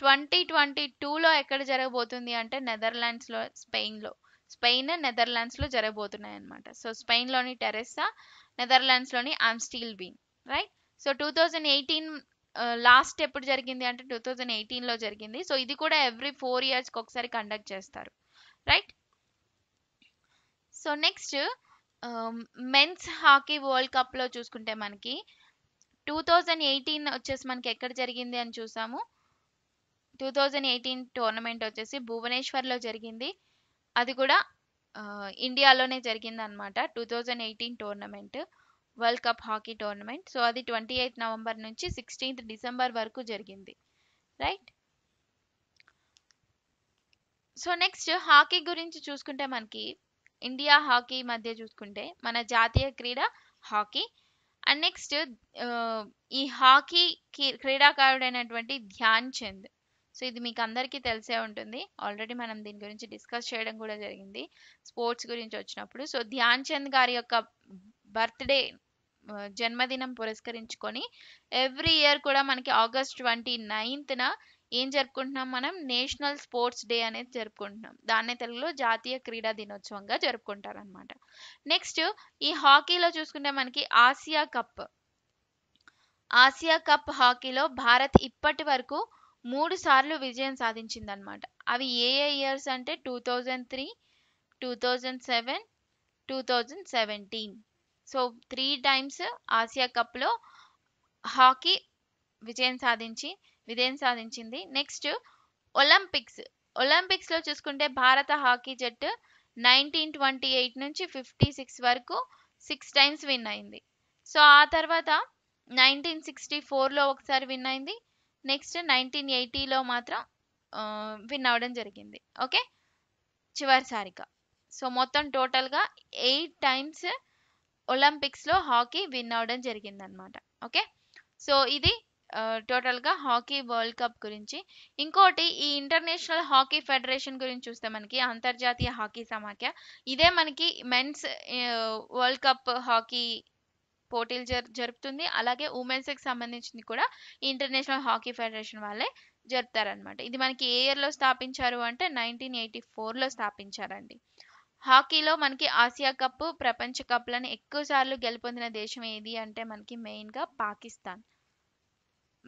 twenty twenty టూలో ఎక్కడ జరగబోతుంది అంటే నెదర్లాండ్స్లో స్పెయిన్లో స్పెయిన్ నెదర్లాండ్స్లో జరగబోతున్నాయి అనమాట సో స్పెయిన్లోని టెరెస్సా నెదర్లాండ్స్లోని Amstelveen right so two thousand eighteen last ఎప్పుడు జరిగింది అంటే టూ థౌజండ్ ఎయిటీన్లో జరిగింది సో ఇది కూడా ఎవ్రీ ఫోర్ ఇయర్స్కి ఒకసారి కండక్ట్ చేస్తారు right so next men's hockey world కప్లో చూసుకుంటే మనకి టూ థౌజండ్ ఎయిటీన్ వచ్చేసి మనకి ఎక్కడ జరిగింది అని చూసాము టూ థౌజండ్ ఎయిటీన్ టోర్నమెంట్ వచ్చేసి భువనేశ్వర్లో జరిగింది అది కూడా ఇండియాలోనే జరిగింది అనమాట two thousand eighteen tournament world cup hockey tournament so అది ట్వంటీ ఎయిత్ నవంబర్ నుంచి సిక్స్టీన్త్ డిసెంబర్ వరకు జరిగింది రైట్ సో నెక్స్ట్ హాకీ గురించి చూసుకుంటే మనకి ఇండియా హాకీ మధ్య చూసుకుంటే మన జాతీయ క్రీడ హాకీ అండ్ నెక్స్ట్ ఈ హాకీ క్రీడాకారుడైనటువంటి ధ్యాన్ చంద్ సో ఇది మీకు అందరికీ తెలిసే ఉంటుంది ఆల్రెడీ మనం దీని గురించి డిస్కస్ చేయడం కూడా జరిగింది స్పోర్ట్స్ గురించి వచ్చినప్పుడు సో ధ్యాన్ చంద్ గారి యొక్క బర్త్డే జన్మదినం పురస్కరించుకొని ఎవ్రీ ఇయర్ కూడా మనకి ఆగస్ట్ ట్వంటీ నైన్త్న ఏం జరుపుకుంటున్నాం మనం నేషనల్ స్పోర్ట్స్ డే అనేది జరుపుకుంటున్నాం దాన్నే తెలుగులో జాతీయ క్రీడా దినోత్సవంగా జరుపుకుంటారనమాట నెక్స్ట్ ఈ హాకీలో చూసుకుంటే మనకి ఆసియా కప్ ఆసియా కప్ హాకీలో భారత్ ఇప్పటి వరకు మూడు సార్లు విజయం సాధించిందనమాట అవి ఏ ఏ ఇయర్స్ అంటే two thousand three two thousand seven two thousand seventeen so three times Asia కప్లో హాకీ విజయం సాధించి విజయం సాధించింది నెక్స్ట్ ఒలింపిక్స్ ఒలింపిక్స్లో చూసుకుంటే భారత హాకీ జట్టు నైన్టీన్ ట్వంటీ ఎయిట్ నుంచి ఫిఫ్టీ సిక్స్ వరకు సిక్స్ టైమ్స్ విన్ అయింది సో ఆ తర్వాత నైన్టీన్ సిక్స్టీ ఫోర్లో ఒకసారి విన్ అయింది నెక్స్ట్ నైన్టీన్ ఎయిటీలో మాత్రం విన్ అవ్వడం జరిగింది ఓకే చివరిసారిగా సో మొత్తం టోటల్గా ఎయిట్ టైమ్స్ ఒలింపిక్స్లో హాకీ విన్ జరిగింది జరిగిందనమాట ఓకే సో ఇది టోటల్గా హాకీ వరల్డ్ కప్ గురించి ఇంకోటి ఈ ఇంటర్నేషనల్ హాకీ ఫెడరేషన్ గురించి చూస్తే మనకి అంతర్జాతీయ హాకీ సమాఖ్య ఇదే మనకి మెన్స్ వరల్డ్ కప్ హాకీ పోటీలు జరు జరుపుతుంది అలాగే ఉమెన్స్కి సంబంధించింది కూడా ఇంటర్నేషనల్ హాకీ ఫెడరేషన్ వాళ్ళే జరుపుతారనమాట ఇది మనకి ఏ ఇయర్లో స్థాపించారు అంటే నైన్టీన్ ఎయిటీ ఫోర్లో స్థాపించారండి హాకీలో మనకి ఆసియా కప్ ప్రపంచ కప్లను ఎక్కువసార్లు గెలుపొందిన దేశం ఏది అంటే మనకి మెయిన్గా పాకిస్తాన్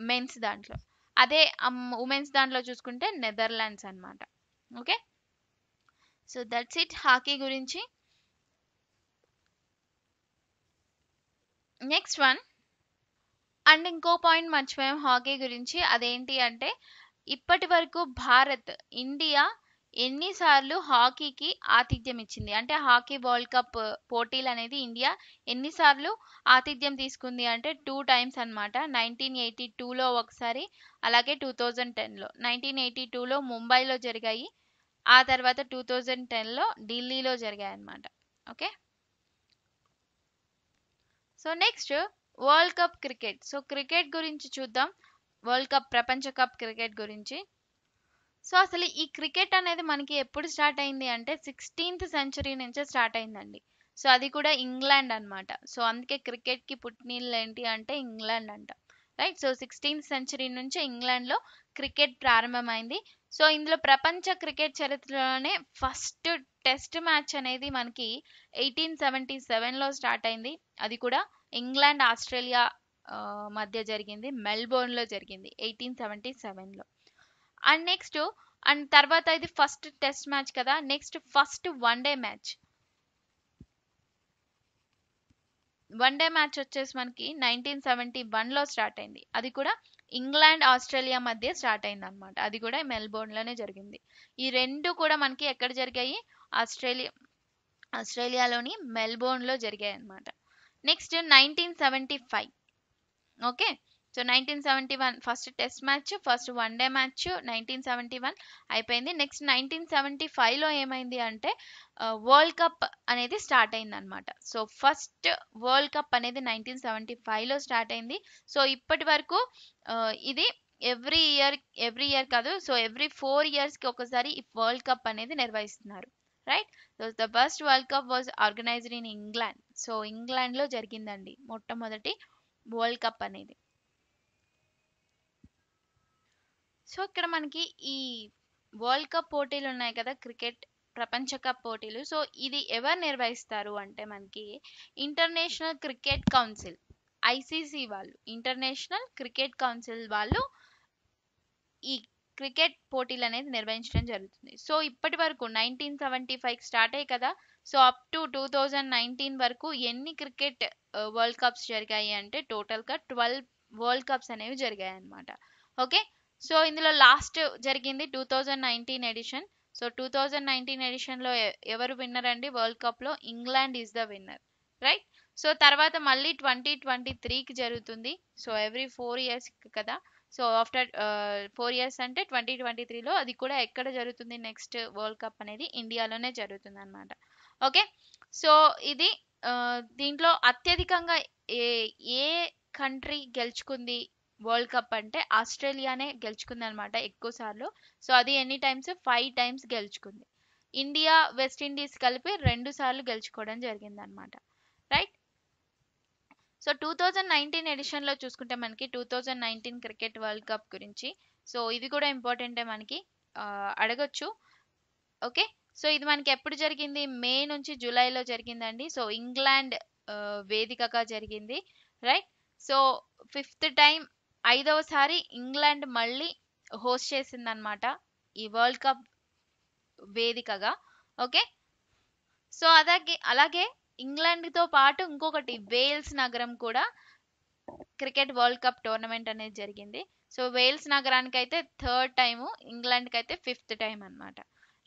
మెన్స్ దాంట్లో అదే ఉమెన్స్ దాంట్లో చూసుకుంటే నెదర్లాండ్స్ అనమాట okay so that's it hockey గురించి నెక్స్ట్ వన్ అండ్ ఇంకో పాయింట్ మర్చిపోయాం హాకీ గురించి అదేంటి అంటే ఇప్పటి వరకు భారత్ ఇండియా ఎన్నిసార్లు హాకీకి ఆతిథ్యం ఇచ్చింది అంటే హాకీ వరల్డ్ కప్ పోటీలు అనేది ఇండియా ఎన్నిసార్లు ఆతిథ్యం తీసుకుంది అంటే టూ టైమ్స్ అనమాట నైన్టీన్ ఎయిటీ టూలో ఒకసారి అలాగే టూ థౌజండ్ టెన్లో నైన్టీన్ ఎయిటీ టూలో ముంబైలో జరిగాయి ఆ తర్వాత టూ థౌజండ్ టెన్లో ఢిల్లీలో జరిగాయి అనమాట okay so next world cup cricket so cricket గురించి చూద్దాం వరల్డ్ కప్ ప్రపంచ కప్ క్రికెట్ గురించి సో అసలు ఈ క్రికెట్ అనేది మనకి ఎప్పుడు స్టార్ట్ అయింది అంటే సిక్స్టీన్త్ సెంచరీ నుంచే స్టార్ట్ అయిందండి సో అది కూడా ఇంగ్లాండ్ అనమాట సో అందుకే క్రికెట్కి పుట్టినీళ్ళు ఏంటి అంటే ఇంగ్లాండ్ అంట రైట్ సో సిక్స్టీన్త్ సెంచరీ నుంచే ఇంగ్లాండ్లో క్రికెట్ ప్రారంభమైంది సో ఇందులో ప్రపంచ క్రికెట్ చరిత్రలోనే ఫస్ట్ టెస్ట్ మ్యాచ్ అనేది మనకి ఎయిటీన్ సెవెంటీ సెవెన్లో స్టార్ట్ అయింది అది కూడా ఇంగ్లాండ్ ఆస్ట్రేలియా మధ్య జరిగింది మెల్బోర్న్లో జరిగింది ఎయిటీన్ సెవెంటీ సెవెన్లో అండ్ నెక్స్ట్ అండ్ తర్వాత ఇది ఫస్ట్ టెస్ట్ మ్యాచ్ కదా next first one day match one day match వచ్చేసి మనకి నైన్టీన్ సెవెంటీ వన్లో స్టార్ట్ అయింది అది కూడా ఇంగ్లాండ్ ఆస్ట్రేలియా మధ్య స్టార్ట్ అయింది అనమాట అది కూడా మెల్బోర్న్లోనే జరిగింది ఈ రెండు కూడా మనకి ఎక్కడ జరిగాయి ఆస్ట్రేలియా ఆస్ట్రేలియాలోని మెల్బోర్న్లో జరిగాయి అనమాట next nineteen seventy five okay so nineteen seventy one first test match first one day match nineteen seventy one అయిపోయింది నెక్స్ట్ నైన్టీన్ సెవెంటీ ఫైవ్లో ఏమైంది అంటే వరల్డ్ కప్ అనేది స్టార్ట్ అయింది అనమాట సో ఫస్ట్ వరల్డ్ కప్ అనేది నైన్టీన్ సెవెంటీ ఫైవ్లో స్టార్ట్ అయింది సో ఇప్పటి వరకు ఇది ఎవ్రీ ఇయర్ ఎవ్రీ ఇయర్ కాదు సో ఎవ్రీ ఫోర్ ఇయర్స్కి ఒకసారి ఈ వరల్డ్ కప్ అనేది నిర్వహిస్తున్నారు right so the first world cup was organised in England so ఇంగ్లాండ్లో జరిగిందండి మొట్టమొదటి వరల్డ్ కప్ అనేది సో ఇక్కడ మనకి ఈ వరల్డ్ కప్ పోటీలు ఉన్నాయి కదా క్రికెట్ ప్రపంచ కప్ పోటీలు సో ఇది ఎవరు నిర్వహిస్తారు అంటే మనకి ఇంటర్నేషనల్ క్రికెట్ కౌన్సిల్ ఐసీసీ వాళ్ళు ఇంటర్నేషనల్ క్రికెట్ కౌన్సిల్ వాళ్ళు ఈ క్రికెట్ పోటీలు అనేది నిర్వహించడం జరుగుతుంది సో ఇప్పటి వరకు నైన్టీన్ సెవెంటీ ఫైవ్ స్టార్ట్ అయ్యి కదా so up to two thousand nineteen వరకు ఎన్ని క్రికెట్ వరల్డ్ కప్స్ జరిగాయి అంటే టోటల్గా ట్వెల్వ్ వరల్డ్ కప్స్ అనేవి జరిగాయి అనమాట ఓకే సో ఇందులో లాస్ట్ జరిగింది two thousand nineteen edition so two thousand nineteen ఎడిషన్లో ఎవరు విన్నర్ అండి వరల్డ్ కప్లో England is the winner right so తర్వాత మళ్ళీ ట్వంటీ ట్వంటీ త్రీకి జరుగుతుంది సో ఎవ్రీ ఫోర్ ఇయర్స్ కదా సో ఆఫ్టర్ ఫోర్ ఇయర్స్ అంటే ట్వంటీ ట్వంటీ త్రీలో అది కూడా ఎక్కడ జరుగుతుంది నెక్స్ట్ వరల్డ్ కప్ అనేది ఇండియాలోనే జరుగుతుంది అనమాట ఓకే సో ఇది దీంట్లో అత్యధికంగా ఏ ఏ కంట్రీ గెలుచుకుంది వరల్డ్ కప్ అంటే ఆస్ట్రేలియానే గెలుచుకుంది అనమాట ఎక్కువసార్లు సో అది ఎన్ని టైమ్స్ ఫైవ్ టైమ్స్ గెలుచుకుంది ఇండియా వెస్టిండీస్ కలిపి రెండు సార్లు గెలుచుకోవడం జరిగింది అనమాట right so two thousand nineteen ఎడిషన్లో చూసుకుంటే మనకి two thousand nineteen cricket world cup గురించి సో ఇది కూడా ఇంపార్టెంటే మనకి అడగొచ్చు ఓకే సో ఇది మనకి ఎప్పుడు జరిగింది మే నుంచి జూలైలో జరిగిందండి సో ఇంగ్లాండ్ వేదికగా జరిగింది రైట్ సో ఫిఫ్త్ టైం ఐదవసారి ఇంగ్లాండ్ మళ్ళీ హోస్ట్ చేసిందనమాట ఈ వరల్డ్ కప్ వేదికగా ఓకే సో అలాగే అలాగే ఇంగ్లాండ్తో పాటు ఇంకొకటి వేల్స్ నగరం కూడా క్రికెట్ వరల్డ్ కప్ టోర్నమెంట్ అనేది జరిగింది సో వేల్స్ నగరానికి అయితే థర్డ్ టైము ఇంగ్లాండ్కి అయితే ఫిఫ్త్ టైం అనమాట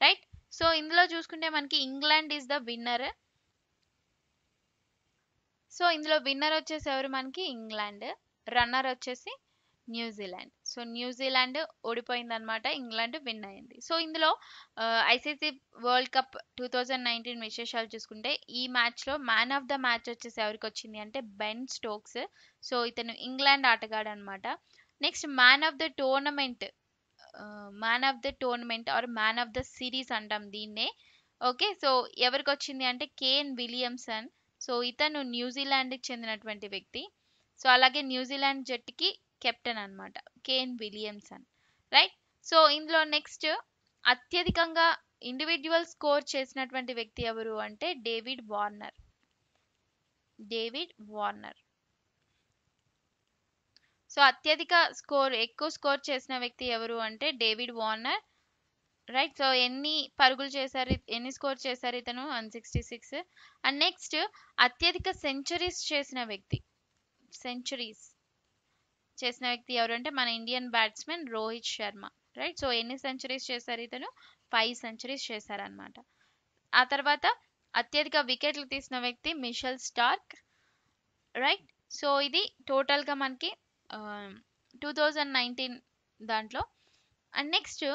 రైట్ సో ఇందులో చూసుకుంటే మనకి England is the winner so ఇందులో విన్నర్ వచ్చేసి ఎవరు మనకి ఇంగ్లాండ్ రన్నర్ వచ్చేసి న్యూజిలాండ్ సో న్యూజిలాండ్ ఓడిపోయిందనమాట ఇంగ్లాండ్ విన్ అయింది సో ఇందులో ICC world cup two thousand nineteen విశేషాలు చూసుకుంటే ఈ మ్యాచ్లో మ్యాన్ ఆఫ్ ద మ్యాచ్ వచ్చేసి ఎవరికి వచ్చింది అంటే బెన్ స్టోక్స్ సో ఇతను ఇంగ్లాండ్ ఆటగాడు అనమాట next man of the tournament man of the tournament or man of the series అంటాం దీన్నే ఓకే సో ఎవరికి వచ్చింది అంటే కేఎన్ విలియమ్సన్ సో ఇతను న్యూజిలాండ్కి చెందినటువంటి వ్యక్తి సో అలాగే న్యూజిలాండ్ జట్టుకి కెప్టెన్ అనమాట కేన్ విలియమ్సన్ రైట్ సో ఇందులో నెక్స్ట్ అత్యధికంగా ఇండివిజువల్ స్కోర్ చేసినటువంటి వ్యక్తి ఎవరు అంటే David Warner David Warner so అత్యధిక స్కోర్ ఎక్కువ స్కోర్ చేసిన వ్యక్తి ఎవరు అంటే డేవిడ్ వార్నర్ రైట్ సో ఎన్ని పరుగులు చేశారు ఎన్ని స్కోర్ చేశారు ఇతను one sixty six and next అత్యధిక సెంచరీస్ చేసిన వ్యక్తి సెంచరీస్ చేసిన వ్యక్తి ఎవరు అంటే మన Indian batsmen Rohit Sharma right so ఎన్ని సెంచరీస్ చేశారు ఇతను ఫైవ్ సెంచరీస్ చేశారనమాట ఆ తర్వాత అత్యధిక వికెట్లు తీసిన వ్యక్తి మిషల్ స్టార్క్ రైట్ సో ఇది టోటల్గా మనకి టూ థౌజండ్ నైన్టీన్ దాంట్లో and next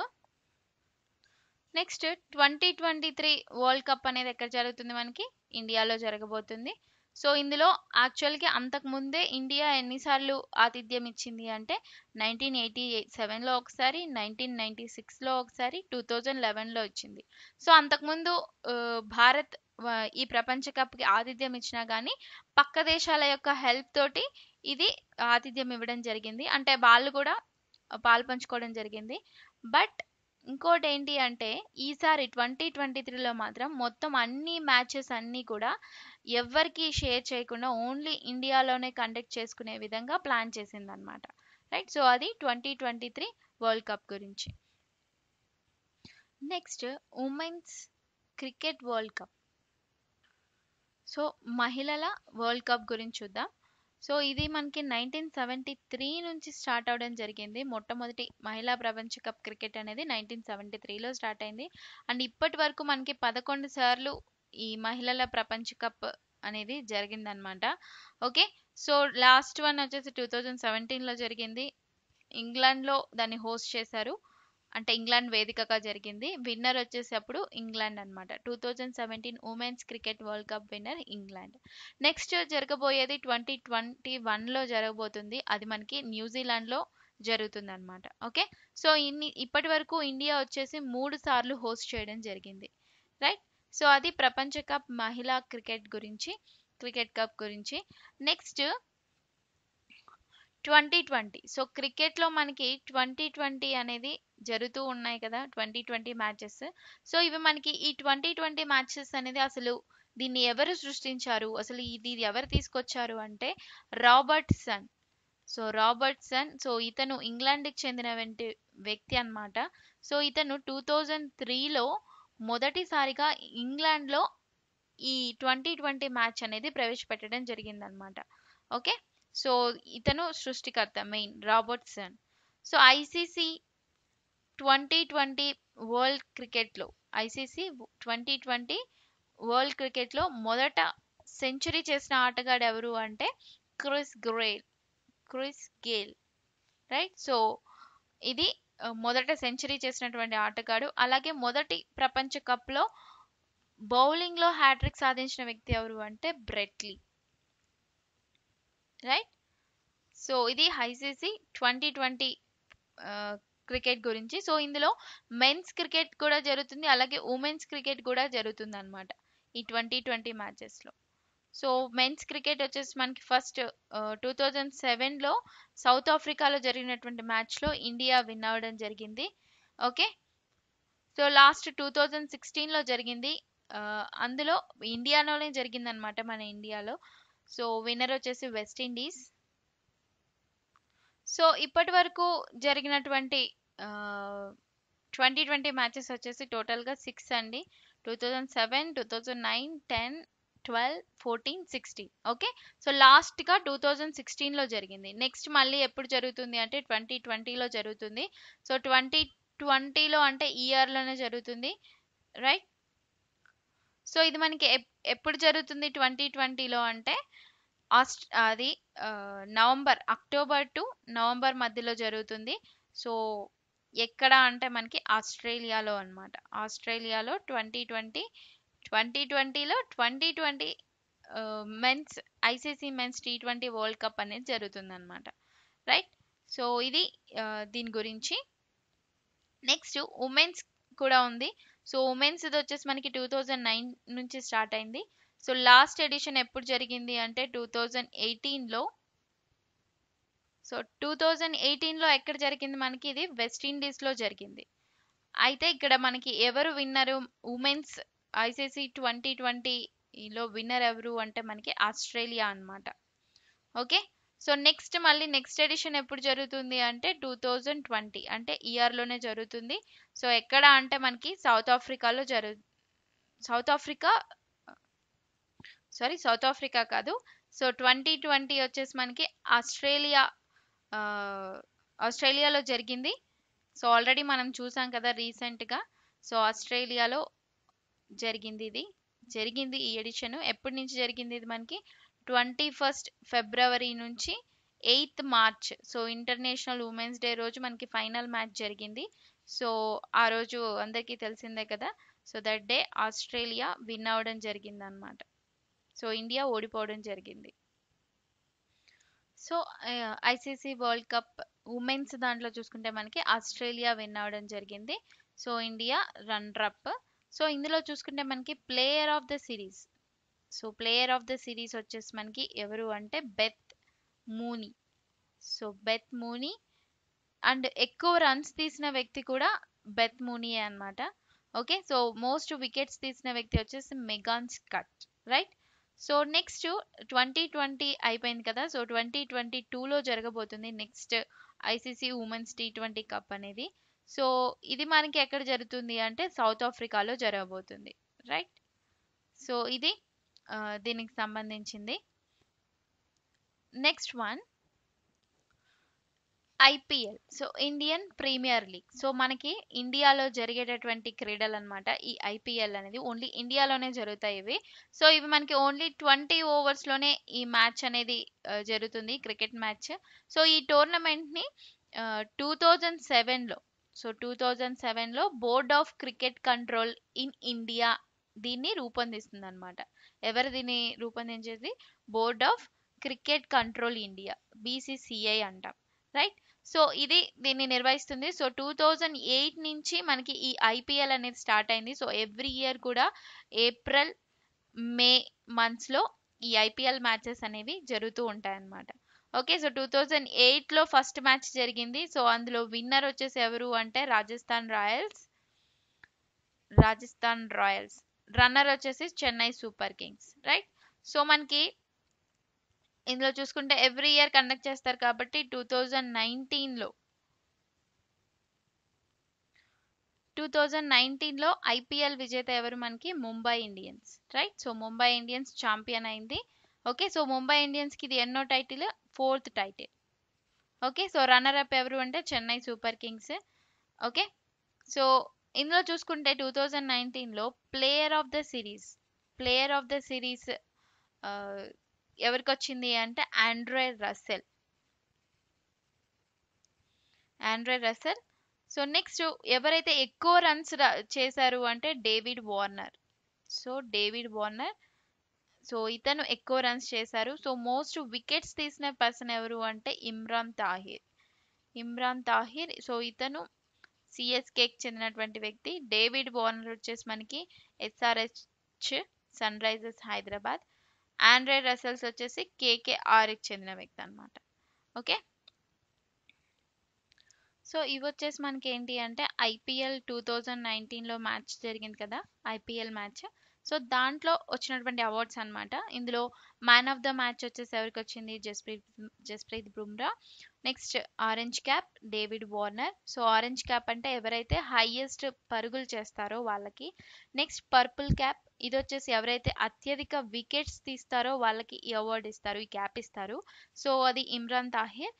next twenty twenty three world cup అనేది ఎక్కడ జరుగుతుంది మనకి ఇండియాలో జరగబోతుంది సో ఇందులో యాక్చువల్గా అంతకుముందే ఇండియా ఎన్నిసార్లు ఆతిథ్యం ఇచ్చింది అంటే నైన్టీన్ ఎయిటీ సెవెన్లో ఒకసారి నైన్టీన్ నైన్టీ సిక్స్లో ఒకసారి టూ థౌజండ్ లెవెన్లో ఇచ్చింది సో అంతకుముందు భారత్ ఈ ప్రపంచ కప్కి ఆతిథ్యం ఇచ్చినా కానీ పక్క దేశాల యొక్క హెల్ప్ తోటి ఇది ఆతిథ్యం ఇవ్వడం జరిగింది అంటే వాళ్ళు కూడా పాలు పంచుకోవడం జరిగింది బట్ ఇంకోటి ఏంటి అంటే ఈసారి ట్వంటీ ట్వంటీ త్రీలో మాత్రం మొత్తం అన్ని మ్యాచెస్ అన్నీ కూడా ఎవ్వరికి షేర్ చేయకుండా ఓన్లీ ఇండియాలోనే కండక్ట్ చేసుకునే విధంగా ప్లాన్ చేసిందనమాట రైట్ సో అది twenty twenty three world cup గురించి next women's cricket world cup so మహిళల వరల్డ్ కప్ గురించి చూద్దాం సో ఇది మనకి నైన్టీన్ సెవెంటీ త్రీ నుంచి స్టార్ట్ అవడం జరిగింది మొట్టమొదటి మహిళా ప్రపంచ కప్ క్రికెట్ అనేది నైన్టీన్ సెవెంటీ త్రీలో స్టార్ట్ అయింది అండ్ ఇప్పటి వరకు మనకి పదకొండు సార్లు ఈ మహిళల ప్రపంచ కప్ అనేది జరిగిందనమాట ఓకే సో లాస్ట్ వన్ వచ్చేసి టూ థౌజండ్ సెవెంటీన్లో జరిగింది ఇంగ్లాండ్లో దాన్ని హోస్ట్ చేశారు అంటే ఇంగ్లాండ్ వేదికగా జరిగింది విన్నర్ వచ్చేసప్పుడు ఇంగ్లాండ్ అనమాట two thousand seventeen women's cricket world cup winner England next జరగబోయేది ట్వంటీ ట్వంటీ వన్లో జరగబోతుంది అది మనకి న్యూజిలాండ్లో జరుగుతుంది అనమాట ఓకే సో ఇన్ని ఇప్పటి వరకు ఇండియా వచ్చేసి మూడు సార్లు హోస్ట్ చేయడం జరిగింది రైట్ సో అది ప్రపంచ కప్ మహిళా క్రికెట్ గురించి క్రికెట్ కప్ గురించి నెక్స్ట్ ట్వంటీ ట్వంటీ సో క్రికెట్లో మనకి ట్వంటీ ట్వంటీ అనేది జరుగుతూ ఉన్నాయి కదా ట్వంటీ ట్వంటీ మ్యాచెస్ సో ఇవి మనకి ఈ ట్వంటీ ట్వంటీ మ్యాచెస్ అనేది అసలు దీన్ని ఎవరు సృష్టించారు అసలు ఇది ఎవరు తీసుకొచ్చారు అంటే రాబర్ట్సన్ సో రాబర్ట్సన్ సో ఇతను ఇంగ్లాండ్కి చెందిన వ్యక్తి అనమాట సో ఇతను టూ థౌజండ్ త్రీలో మొదటిసారిగా ఇంగ్లాండ్లో ఈ ట్వంటీ ట్వంటీ మ్యాచ్ అనేది ప్రవేశపెట్టడం జరిగిందనమాట ఓకే సో ఇతను సృష్టికర్త మెయిన్ Robertson so ICC twenty twenty world క్రికెట్లో ఐసీసీ ట్వంటీ ట్వంటీ వరల్డ్ క్రికెట్లో మొదట సెంచరీ చేసిన ఆటగాడు ఎవరు అంటే Chris Gayle Chris Gayle right so ఇది మొదట సెంచరీ చేసినటువంటి ఆటగాడు అలాగే మొదటి ప్రపంచ కప్లో బౌలింగ్లో హ్యాట్రిక్ సాధించిన వ్యక్తి ఎవరు అంటే బ్రెట్లీ రైట్ సో ఇది హైసీసీ ట్వంటీ ట్వంటీ క్రికెట్ గురించి సో ఇందులో మెన్స్ క్రికెట్ కూడా జరుగుతుంది అలాగే ఉమెన్స్ క్రికెట్ కూడా జరుగుతుంది అనమాట ఈ ట్వంటీ ట్వంటీ మ్యాచెస్లో సో మెన్స్ క్రికెట్ వచ్చేసి మనకి ఫస్ట్ టూ థౌజండ్ సెవెన్లో సౌత్ ఆఫ్రికాలో జరిగినటువంటి మ్యాచ్లో ఇండియా విన్ అవ్వడం జరిగింది okay so last two thousand సిక్స్టీన్లో జరిగింది అందులో ఇండియాలోనే జరిగింది అనమాట మన ఇండియాలో సో విన్నర్ వచ్చేసి వెస్టిండీస్ సో ఇప్పటి వరకు జరిగినటువంటి ట్వంటీ ట్వంటీ మ్యాచెస్ వచ్చేసి టోటల్గా సిక్స్ అండి two thousand seven two thousand nine ten twelve fourteen sixteen okay so లాస్ట్గా టూ థౌజండ్ సిక్స్టీన్లో జరిగింది నెక్స్ట్ మళ్ళీ ఎప్పుడు జరుగుతుంది అంటే ట్వంటీ ట్వంటీలో జరుగుతుంది సో ట్వంటీ ట్వంటీలో అంటే ఇయర్లోనే జరుగుతుంది రైట్ సో ఇది మనకి ఎప్పుడు జరుగుతుంది ట్వంటీ ట్వంటీలో అంటే ఆస్ట్ అది నవంబర్ అక్టోబర్ టు నవంబర్ మధ్యలో జరుగుతుంది సో ఎక్కడ అంటే మనకి ఆస్ట్రేలియాలో అనమాట ఆస్ట్రేలియాలో ట్వంటీ ట్వంటీ ట్వంటీ ట్వంటీలో twenty twenty men's ICC men's T twenty world cup అనేది జరుగుతుందన్నమాట రైట్ సో ఇది దీని గురించి నెక్స్ట్ ఉమెన్స్ కూడా ఉంది సో ఉమెన్స్ ఇది వచ్చేసి మనకి టూ థౌజండ్ నైన్ నుంచి స్టార్ట్ అయింది సో లాస్ట్ ఎడిషన్ ఎప్పుడు జరిగింది అంటే టూ థౌజండ్ ఎయిటీన్లో సో టూ థౌజండ్ ఎయిటీన్లో ఎక్కడ జరిగింది మనకి ఇది వెస్టిండీస్లో జరిగింది అయితే ఇక్కడ మనకి ఎవరు విన్నరు ఉమెన్స్ ఐసీసీ ట్వంటీ ట్వంటీలో విన్నర్ ఎవరు అంటే మనకి ఆస్ట్రేలియా అనమాట ఓకే సో నెక్స్ట్ మళ్ళీ నెక్స్ట్ ఎడిషన్ ఎప్పుడు జరుగుతుంది అంటే టూ థౌజండ్ ట్వంటీ అంటే ఇయర్లోనే జరుగుతుంది సో ఎక్కడ అంటే మనకి సౌత్ ఆఫ్రికాలో జరు south Africa sorry south Africa కాదు సో ట్వంటీ ట్వంటీ వచ్చేసి మనకి ఆస్ట్రేలియా ఆస్ట్రేలియాలో జరిగింది సో ఆల్రెడీ మనం చూసాం కదా రీసెంట్గా సో ఆస్ట్రేలియాలో జరిగింది ఇది జరిగింది ఈ ఎడిషన్ ఎప్పటి నుంచి జరిగింది ఇది మనకి ట్వంటీ ఫస్ట్ ఫిబ్రవరి నుంచి eighth March so international women's day రోజు మనకి ఫైనల్ మ్యాచ్ జరిగింది సో ఆ రోజు అందరికీ తెలిసిందే కదా so that day Australia win అవ్వడం జరిగింది అనమాట సో ఇండియా ఓడిపోవడం జరిగింది so ICC world cup women's దాంట్లో చూసుకుంటే మనకి ఆస్ట్రేలియా విన్ అవ్వడం జరిగింది so India runner up so ఇందులో చూసుకుంటే మనకి player of the series so player of the series వచ్చేసి మనకి ఎవరు అంటే Beth Mooney so Beth Mooney and ఎక్కువ రన్స్ తీసిన వ్యక్తి కూడా బెత్ మూనియే అనమాట ఓకే సో మోస్ట్ వికెట్స్ తీసిన వ్యక్తి వచ్చేసి Megan Schutt right so next twenty twenty అయిపోయింది కదా సో ట్వంటీ ట్వంటీ టూలో జరగబోతుంది next ICC women's T twenty cup అనేది సో ఇది మనకి ఎక్కడ జరుగుతుంది అంటే సౌత్ ఆఫ్రికాలో జరగబోతుంది రైట్ సో ఇది దీనికి సంబంధించింది next one IPL so Indian Premier League so మనకి ఇండియాలో జరిగేటటువంటి క్రీడలు అనమాట ఈ ఐపీఎల్ అనేది ఓన్లీ ఇండియాలోనే జరుగుతాయి ఇవి సో ఇవి మనకి ఓన్లీ ట్వంటీ ఓవర్స్లోనే ఈ మ్యాచ్ అనేది జరుగుతుంది క్రికెట్ మ్యాచ్ సో ఈ టోర్నమెంట్ని టూ థౌజండ్ సెవెన్లో సో టూ థౌజండ్ సెవెన్లో board of cricket control in India దీన్ని రూపొందిస్తుంది అనమాట ఎవరు దీన్ని రూపొందించేది board of cricket control India BCCI అంటాం రైట్ సో ఇది దీన్ని నిర్వహిస్తుంది సో టూ థౌజండ్ ఎయిట్ నుంచి మనకి ఈ ఐపీఎల్ అనేది స్టార్ట్ అయింది సో ఎవ్రీ ఇయర్ కూడా ఏప్రిల్ మే మంత్స్లో ఈ ఐపీఎల్ మ్యాచెస్ అనేవి జరుగుతూ ఉంటాయన్నమాట ఓకే సో టూ థౌజండ్ ఎయిట్లో ఫస్ట్ మ్యాచ్ జరిగింది సో అందులో విన్నర్ వచ్చేసి ఎవరు అంటే Rajasthan Royals Rajasthan Royals runner వచ్చేసి Chennai Super Kings right so మనకి ఇందులో చూసుకుంటే ఎవ్రీ ఇయర్ కండక్ట్ చేస్తారు కాబట్టి టూ థౌజండ్ నైన్టీన్లో టూ థౌజండ్ నైన్టీన్లో ఐపీఎల్ విజేత ఎవరు మనకి Mumbai Indians right so Mumbai Indians champion అయింది ఓకే సో ముంబై ఇండియన్స్కి ఇది ఎన్నో title fourth title okay so runner up ఎవరు అంటే Chennai Super Kings okay so ఇందులో చూసుకుంటే టూ థౌజండ్ నైన్టీన్లో player of the series player of the series ఎవరికి వచ్చింది అంటే Android Russell Android Russell so next ఎవరైతే ఎక్కువ రన్స్ చేశారు అంటే David Warner so David Warner so ఇతను ఎక్కువ రన్స్ చేశారు సో మోస్ట్ వికెట్స్ తీసిన పర్సన్ ఎవరు అంటే ఇమ్రాన్ తాహిర్ ఇమ్రాన్ తాహిర్ సో ఇతను సిఎస్కేకి చెందినటువంటి వ్యక్తి డేవిడ్ వార్నర్ వచ్చేసి మనకి SRH Sunrisers Hyderabad Android Russells వచ్చేసి కేకేఆర్కి చెందిన వ్యక్తి అనమాట ఓకే సో ఇవి వచ్చేసి మనకి ఏంటి అంటే ఐపీఎల్ టూ థౌజండ్ నైన్టీన్లో మ్యాచ్ జరిగింది కదా ఐపీఎల్ మ్యాచ్ సో దాంట్లో వచ్చినటువంటి అవార్డ్స్ అనమాట ఇందులో మ్యాన్ ఆఫ్ ద మ్యాచ్ వచ్చేసి ఎవరికి వచ్చింది Jasprit Jasprit Bumrah next orange cap David Warner so orange cap అంటే ఎవరైతే హైయెస్ట్ పరుగులు చేస్తారో వాళ్ళకి నెక్స్ట్ పర్పుల్ క్యాప్ ఇది వచ్చేసి ఎవరైతే అత్యధిక వికెట్స్ తీస్తారో వాళ్ళకి ఈ అవార్డు ఇస్తారు ఈ క్యాప్ ఇస్తారు సో అది Imran Tahir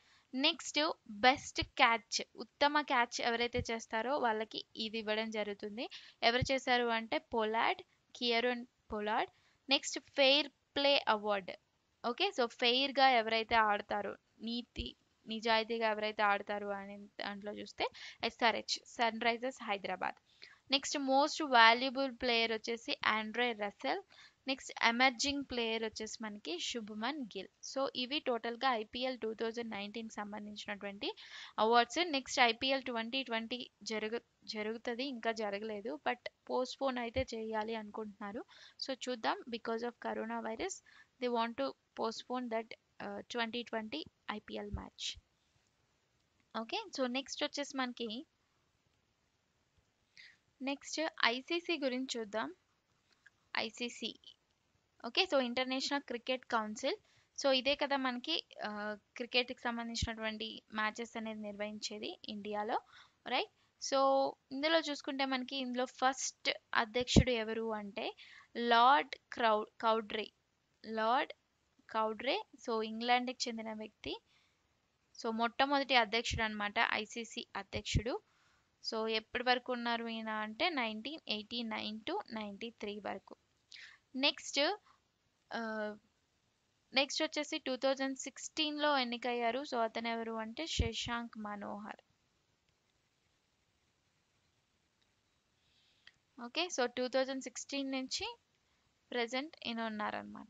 next best catch ఉత్తమ క్యాచ్ ఎవరైతే చేస్తారో వాళ్ళకి ఇది ఇవ్వడం జరుగుతుంది ఎవరు చేశారు అంటే Pollard Kieron Pollard next fair play award okay so ఫెయిర్గా ఎవరైతే ఆడతారో నీతి నిజాయితీగా ఎవరైతే ఆడతారు అనే దాంట్లో చూస్తే SRH Sunrisers Hyderabad next most valuable player వచ్చేసి Andre Russell next emerging player వచ్చేసి మనకి శుభమన్ గిల్ సో ఇవి టోటల్గా ఐపీఎల్ టూ థౌజండ్ నైన్టీన్ సంబంధించినటువంటి awards next IPL twenty twenty జరుగు జరుగుతుంది ఇంకా జరగలేదు బట్ పోస్ట్పోన్ అయితే చేయాలి అనుకుంటున్నారు సో చూద్దాం because of coronavirus they want to postpone that twenty twenty IPL match okay so next వచ్చేసి మనకి నెక్స్ట్ ఐసీసీ గురించి చూద్దాం ICC okay so international cricket council so ఇదే కదా మనకి క్రికెట్కి సంబంధించినటువంటి మ్యాచెస్ అనేది నిర్వహించేది ఇండియాలో రైట్ సో ఇందులో చూసుకుంటే మనకి ఇందులో ఫస్ట్ అధ్యక్షుడు ఎవరు అంటే లార్డ్ క్రౌ కౌడ్రే లార్డ్ కౌడ్రే సో ఇంగ్లాండ్కి చెందిన వ్యక్తి సో మొట్టమొదటి అధ్యక్షుడు అనమాట ఐసీసీ అధ్యక్షుడు సో ఎప్పటి వరకు ఉన్నారు ఈయన అంటే nineteen eighty nine to ninety three వరకు నెక్స్ట్ నెక్స్ట్ వచ్చేసి టూ థౌజండ్ సిక్స్టీన్లో ఎన్నికయ్యారు సో అతను ఎవరు అంటే Shashank Manohar okay so two thousand sixteen నుంచి ప్రజెంట్ ఈయన ఉన్నారనమాట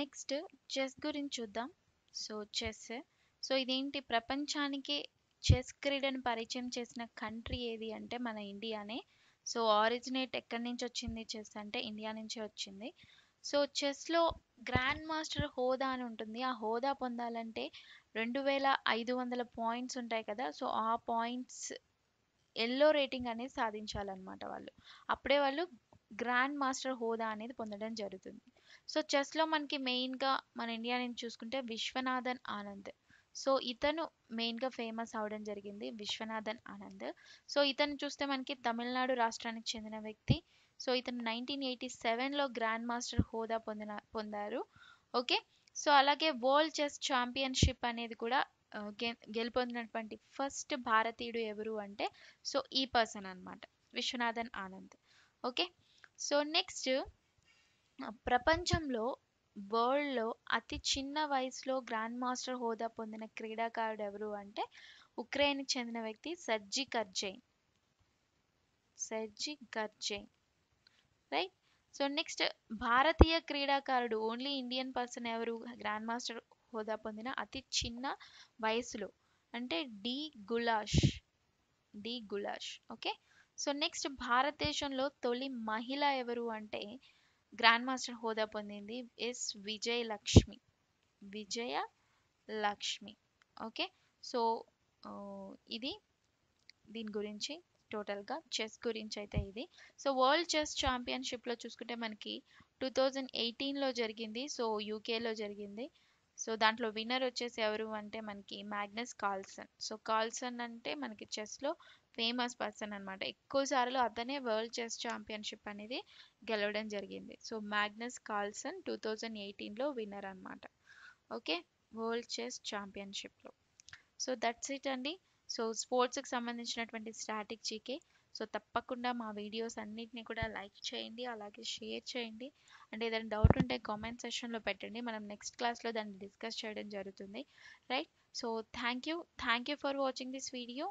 నెక్స్ట్ చెస్ గురించి చూద్దాం సో చెస్ సో ఇదేంటి ప్రపంచానికి చెస్ క్రీడను పరిచయం చేసిన కంట్రీ ఏది అంటే మన ఇండియానే సో ఆరిజినేట్ ఎక్కడి నుంచి వచ్చింది చెస్ అంటే ఇండియా నుంచే వచ్చింది సో చెస్లో గ్రాండ్ మాస్టర్ హోదా అని ఉంటుంది ఆ హోదా పొందాలంటే రెండు వేల ఐదు వందల పాయింట్స్ ఉంటాయి కదా సో ఆ పాయింట్స్ ఎల్లో రేటింగ్ అనేది సాధించాలన్నమాట వాళ్ళు అప్పుడే వాళ్ళు గ్రాండ్ మాస్టర్ హోదా అనేది పొందడం జరుగుతుంది సో చెస్లో మనకి మెయిన్గా మన ఇండియా నుంచి చూసుకుంటే విశ్వనాథన్ ఆనంద్ సో ఇతను మెయిన్గా ఫేమస్ అవడం జరిగింది విశ్వనాథన్ ఆనంద్ సో ఇతను చూస్తే మనకి తమిళనాడు రాష్ట్రానికి చెందిన వ్యక్తి సో ఇతను నైన్టీన్ ఎయిటీ సెవెన్లో గ్రాండ్ మాస్టర్ హోదా పొందిన పొందారు ఓకే సో అలాగే వరల్డ్ చెస్ ఛాంపియన్షిప్ అనేది కూడా గెలుపొందినటువంటి ఫస్ట్ భారతీయుడు ఎవరు అంటే సో ఈ పర్సన్ అనమాట Viswanathan Anand okay so next ప్రపంచంలో వరల్డ్లో అతి చిన్న వయసులో గ్రాండ్ మాస్టర్ హోదా పొందిన క్రీడాకారుడు ఎవరు అంటే ఉక్రెయిన్కి చెందిన వ్యక్తి Sergey Karjakin Sergey Karjakin right so next భారతీయ క్రీడాకారుడు ఓన్లీ ఇండియన్ పర్సన్ ఎవరు గ్రాండ్ మాస్టర్ హోదా పొందిన అతి చిన్న వయసులో అంటే D Gukesh D Gukesh okay so next భారతదేశంలో తొలి మహిళ ఎవరు అంటే గ్రాండ్ మాస్టర్ హోదా పొందింది is Vijaya Lakshmi Vijaya Lakshmi okay so ఇది దీని గురించి టోటల్గా చెస్ గురించి అయితే ఇది సో వరల్డ్ చెస్ ఛాంపియన్షిప్లో చూసుకుంటే మనకి టూ థౌజండ్ ఎయిటీన్లో జరిగింది సో యూకేలో జరిగింది సో దాంట్లో విన్నర్ వచ్చేసి ఎవరు అంటే మనకి మ్యాగ్నస్ కాల్సన్ సో కాల్సన్ అంటే మనకి చెస్లో ఫేమస్ పర్సన్ అనమాట ఎక్కువసార్లు అతనే వరల్డ్ చెస్ ఛాంపియన్షిప్ అనేది గెలవడం జరిగింది so Magnus Carlsen two thousand ఎయిటీన్లో విన్నర్ అనమాట ఓకే వరల్డ్ చెస్ ఛాంపియన్షిప్లో సో దట్స్ ఇట్ అండి సో స్పోర్ట్స్కి సంబంధించినటువంటి స్టాటిక్ జీకే సో తప్పకుండా మా వీడియోస్ అన్నిటిని కూడా లైక్ చేయండి అలాగే షేర్ చేయండి అండ్ ఏదైనా డౌట్ ఉంటే కామెంట్ సెషన్లో పెట్టండి మనం నెక్స్ట్ క్లాస్లో దాన్ని డిస్కస్ చేయడం జరుగుతుంది right so thank you thank you for watching this video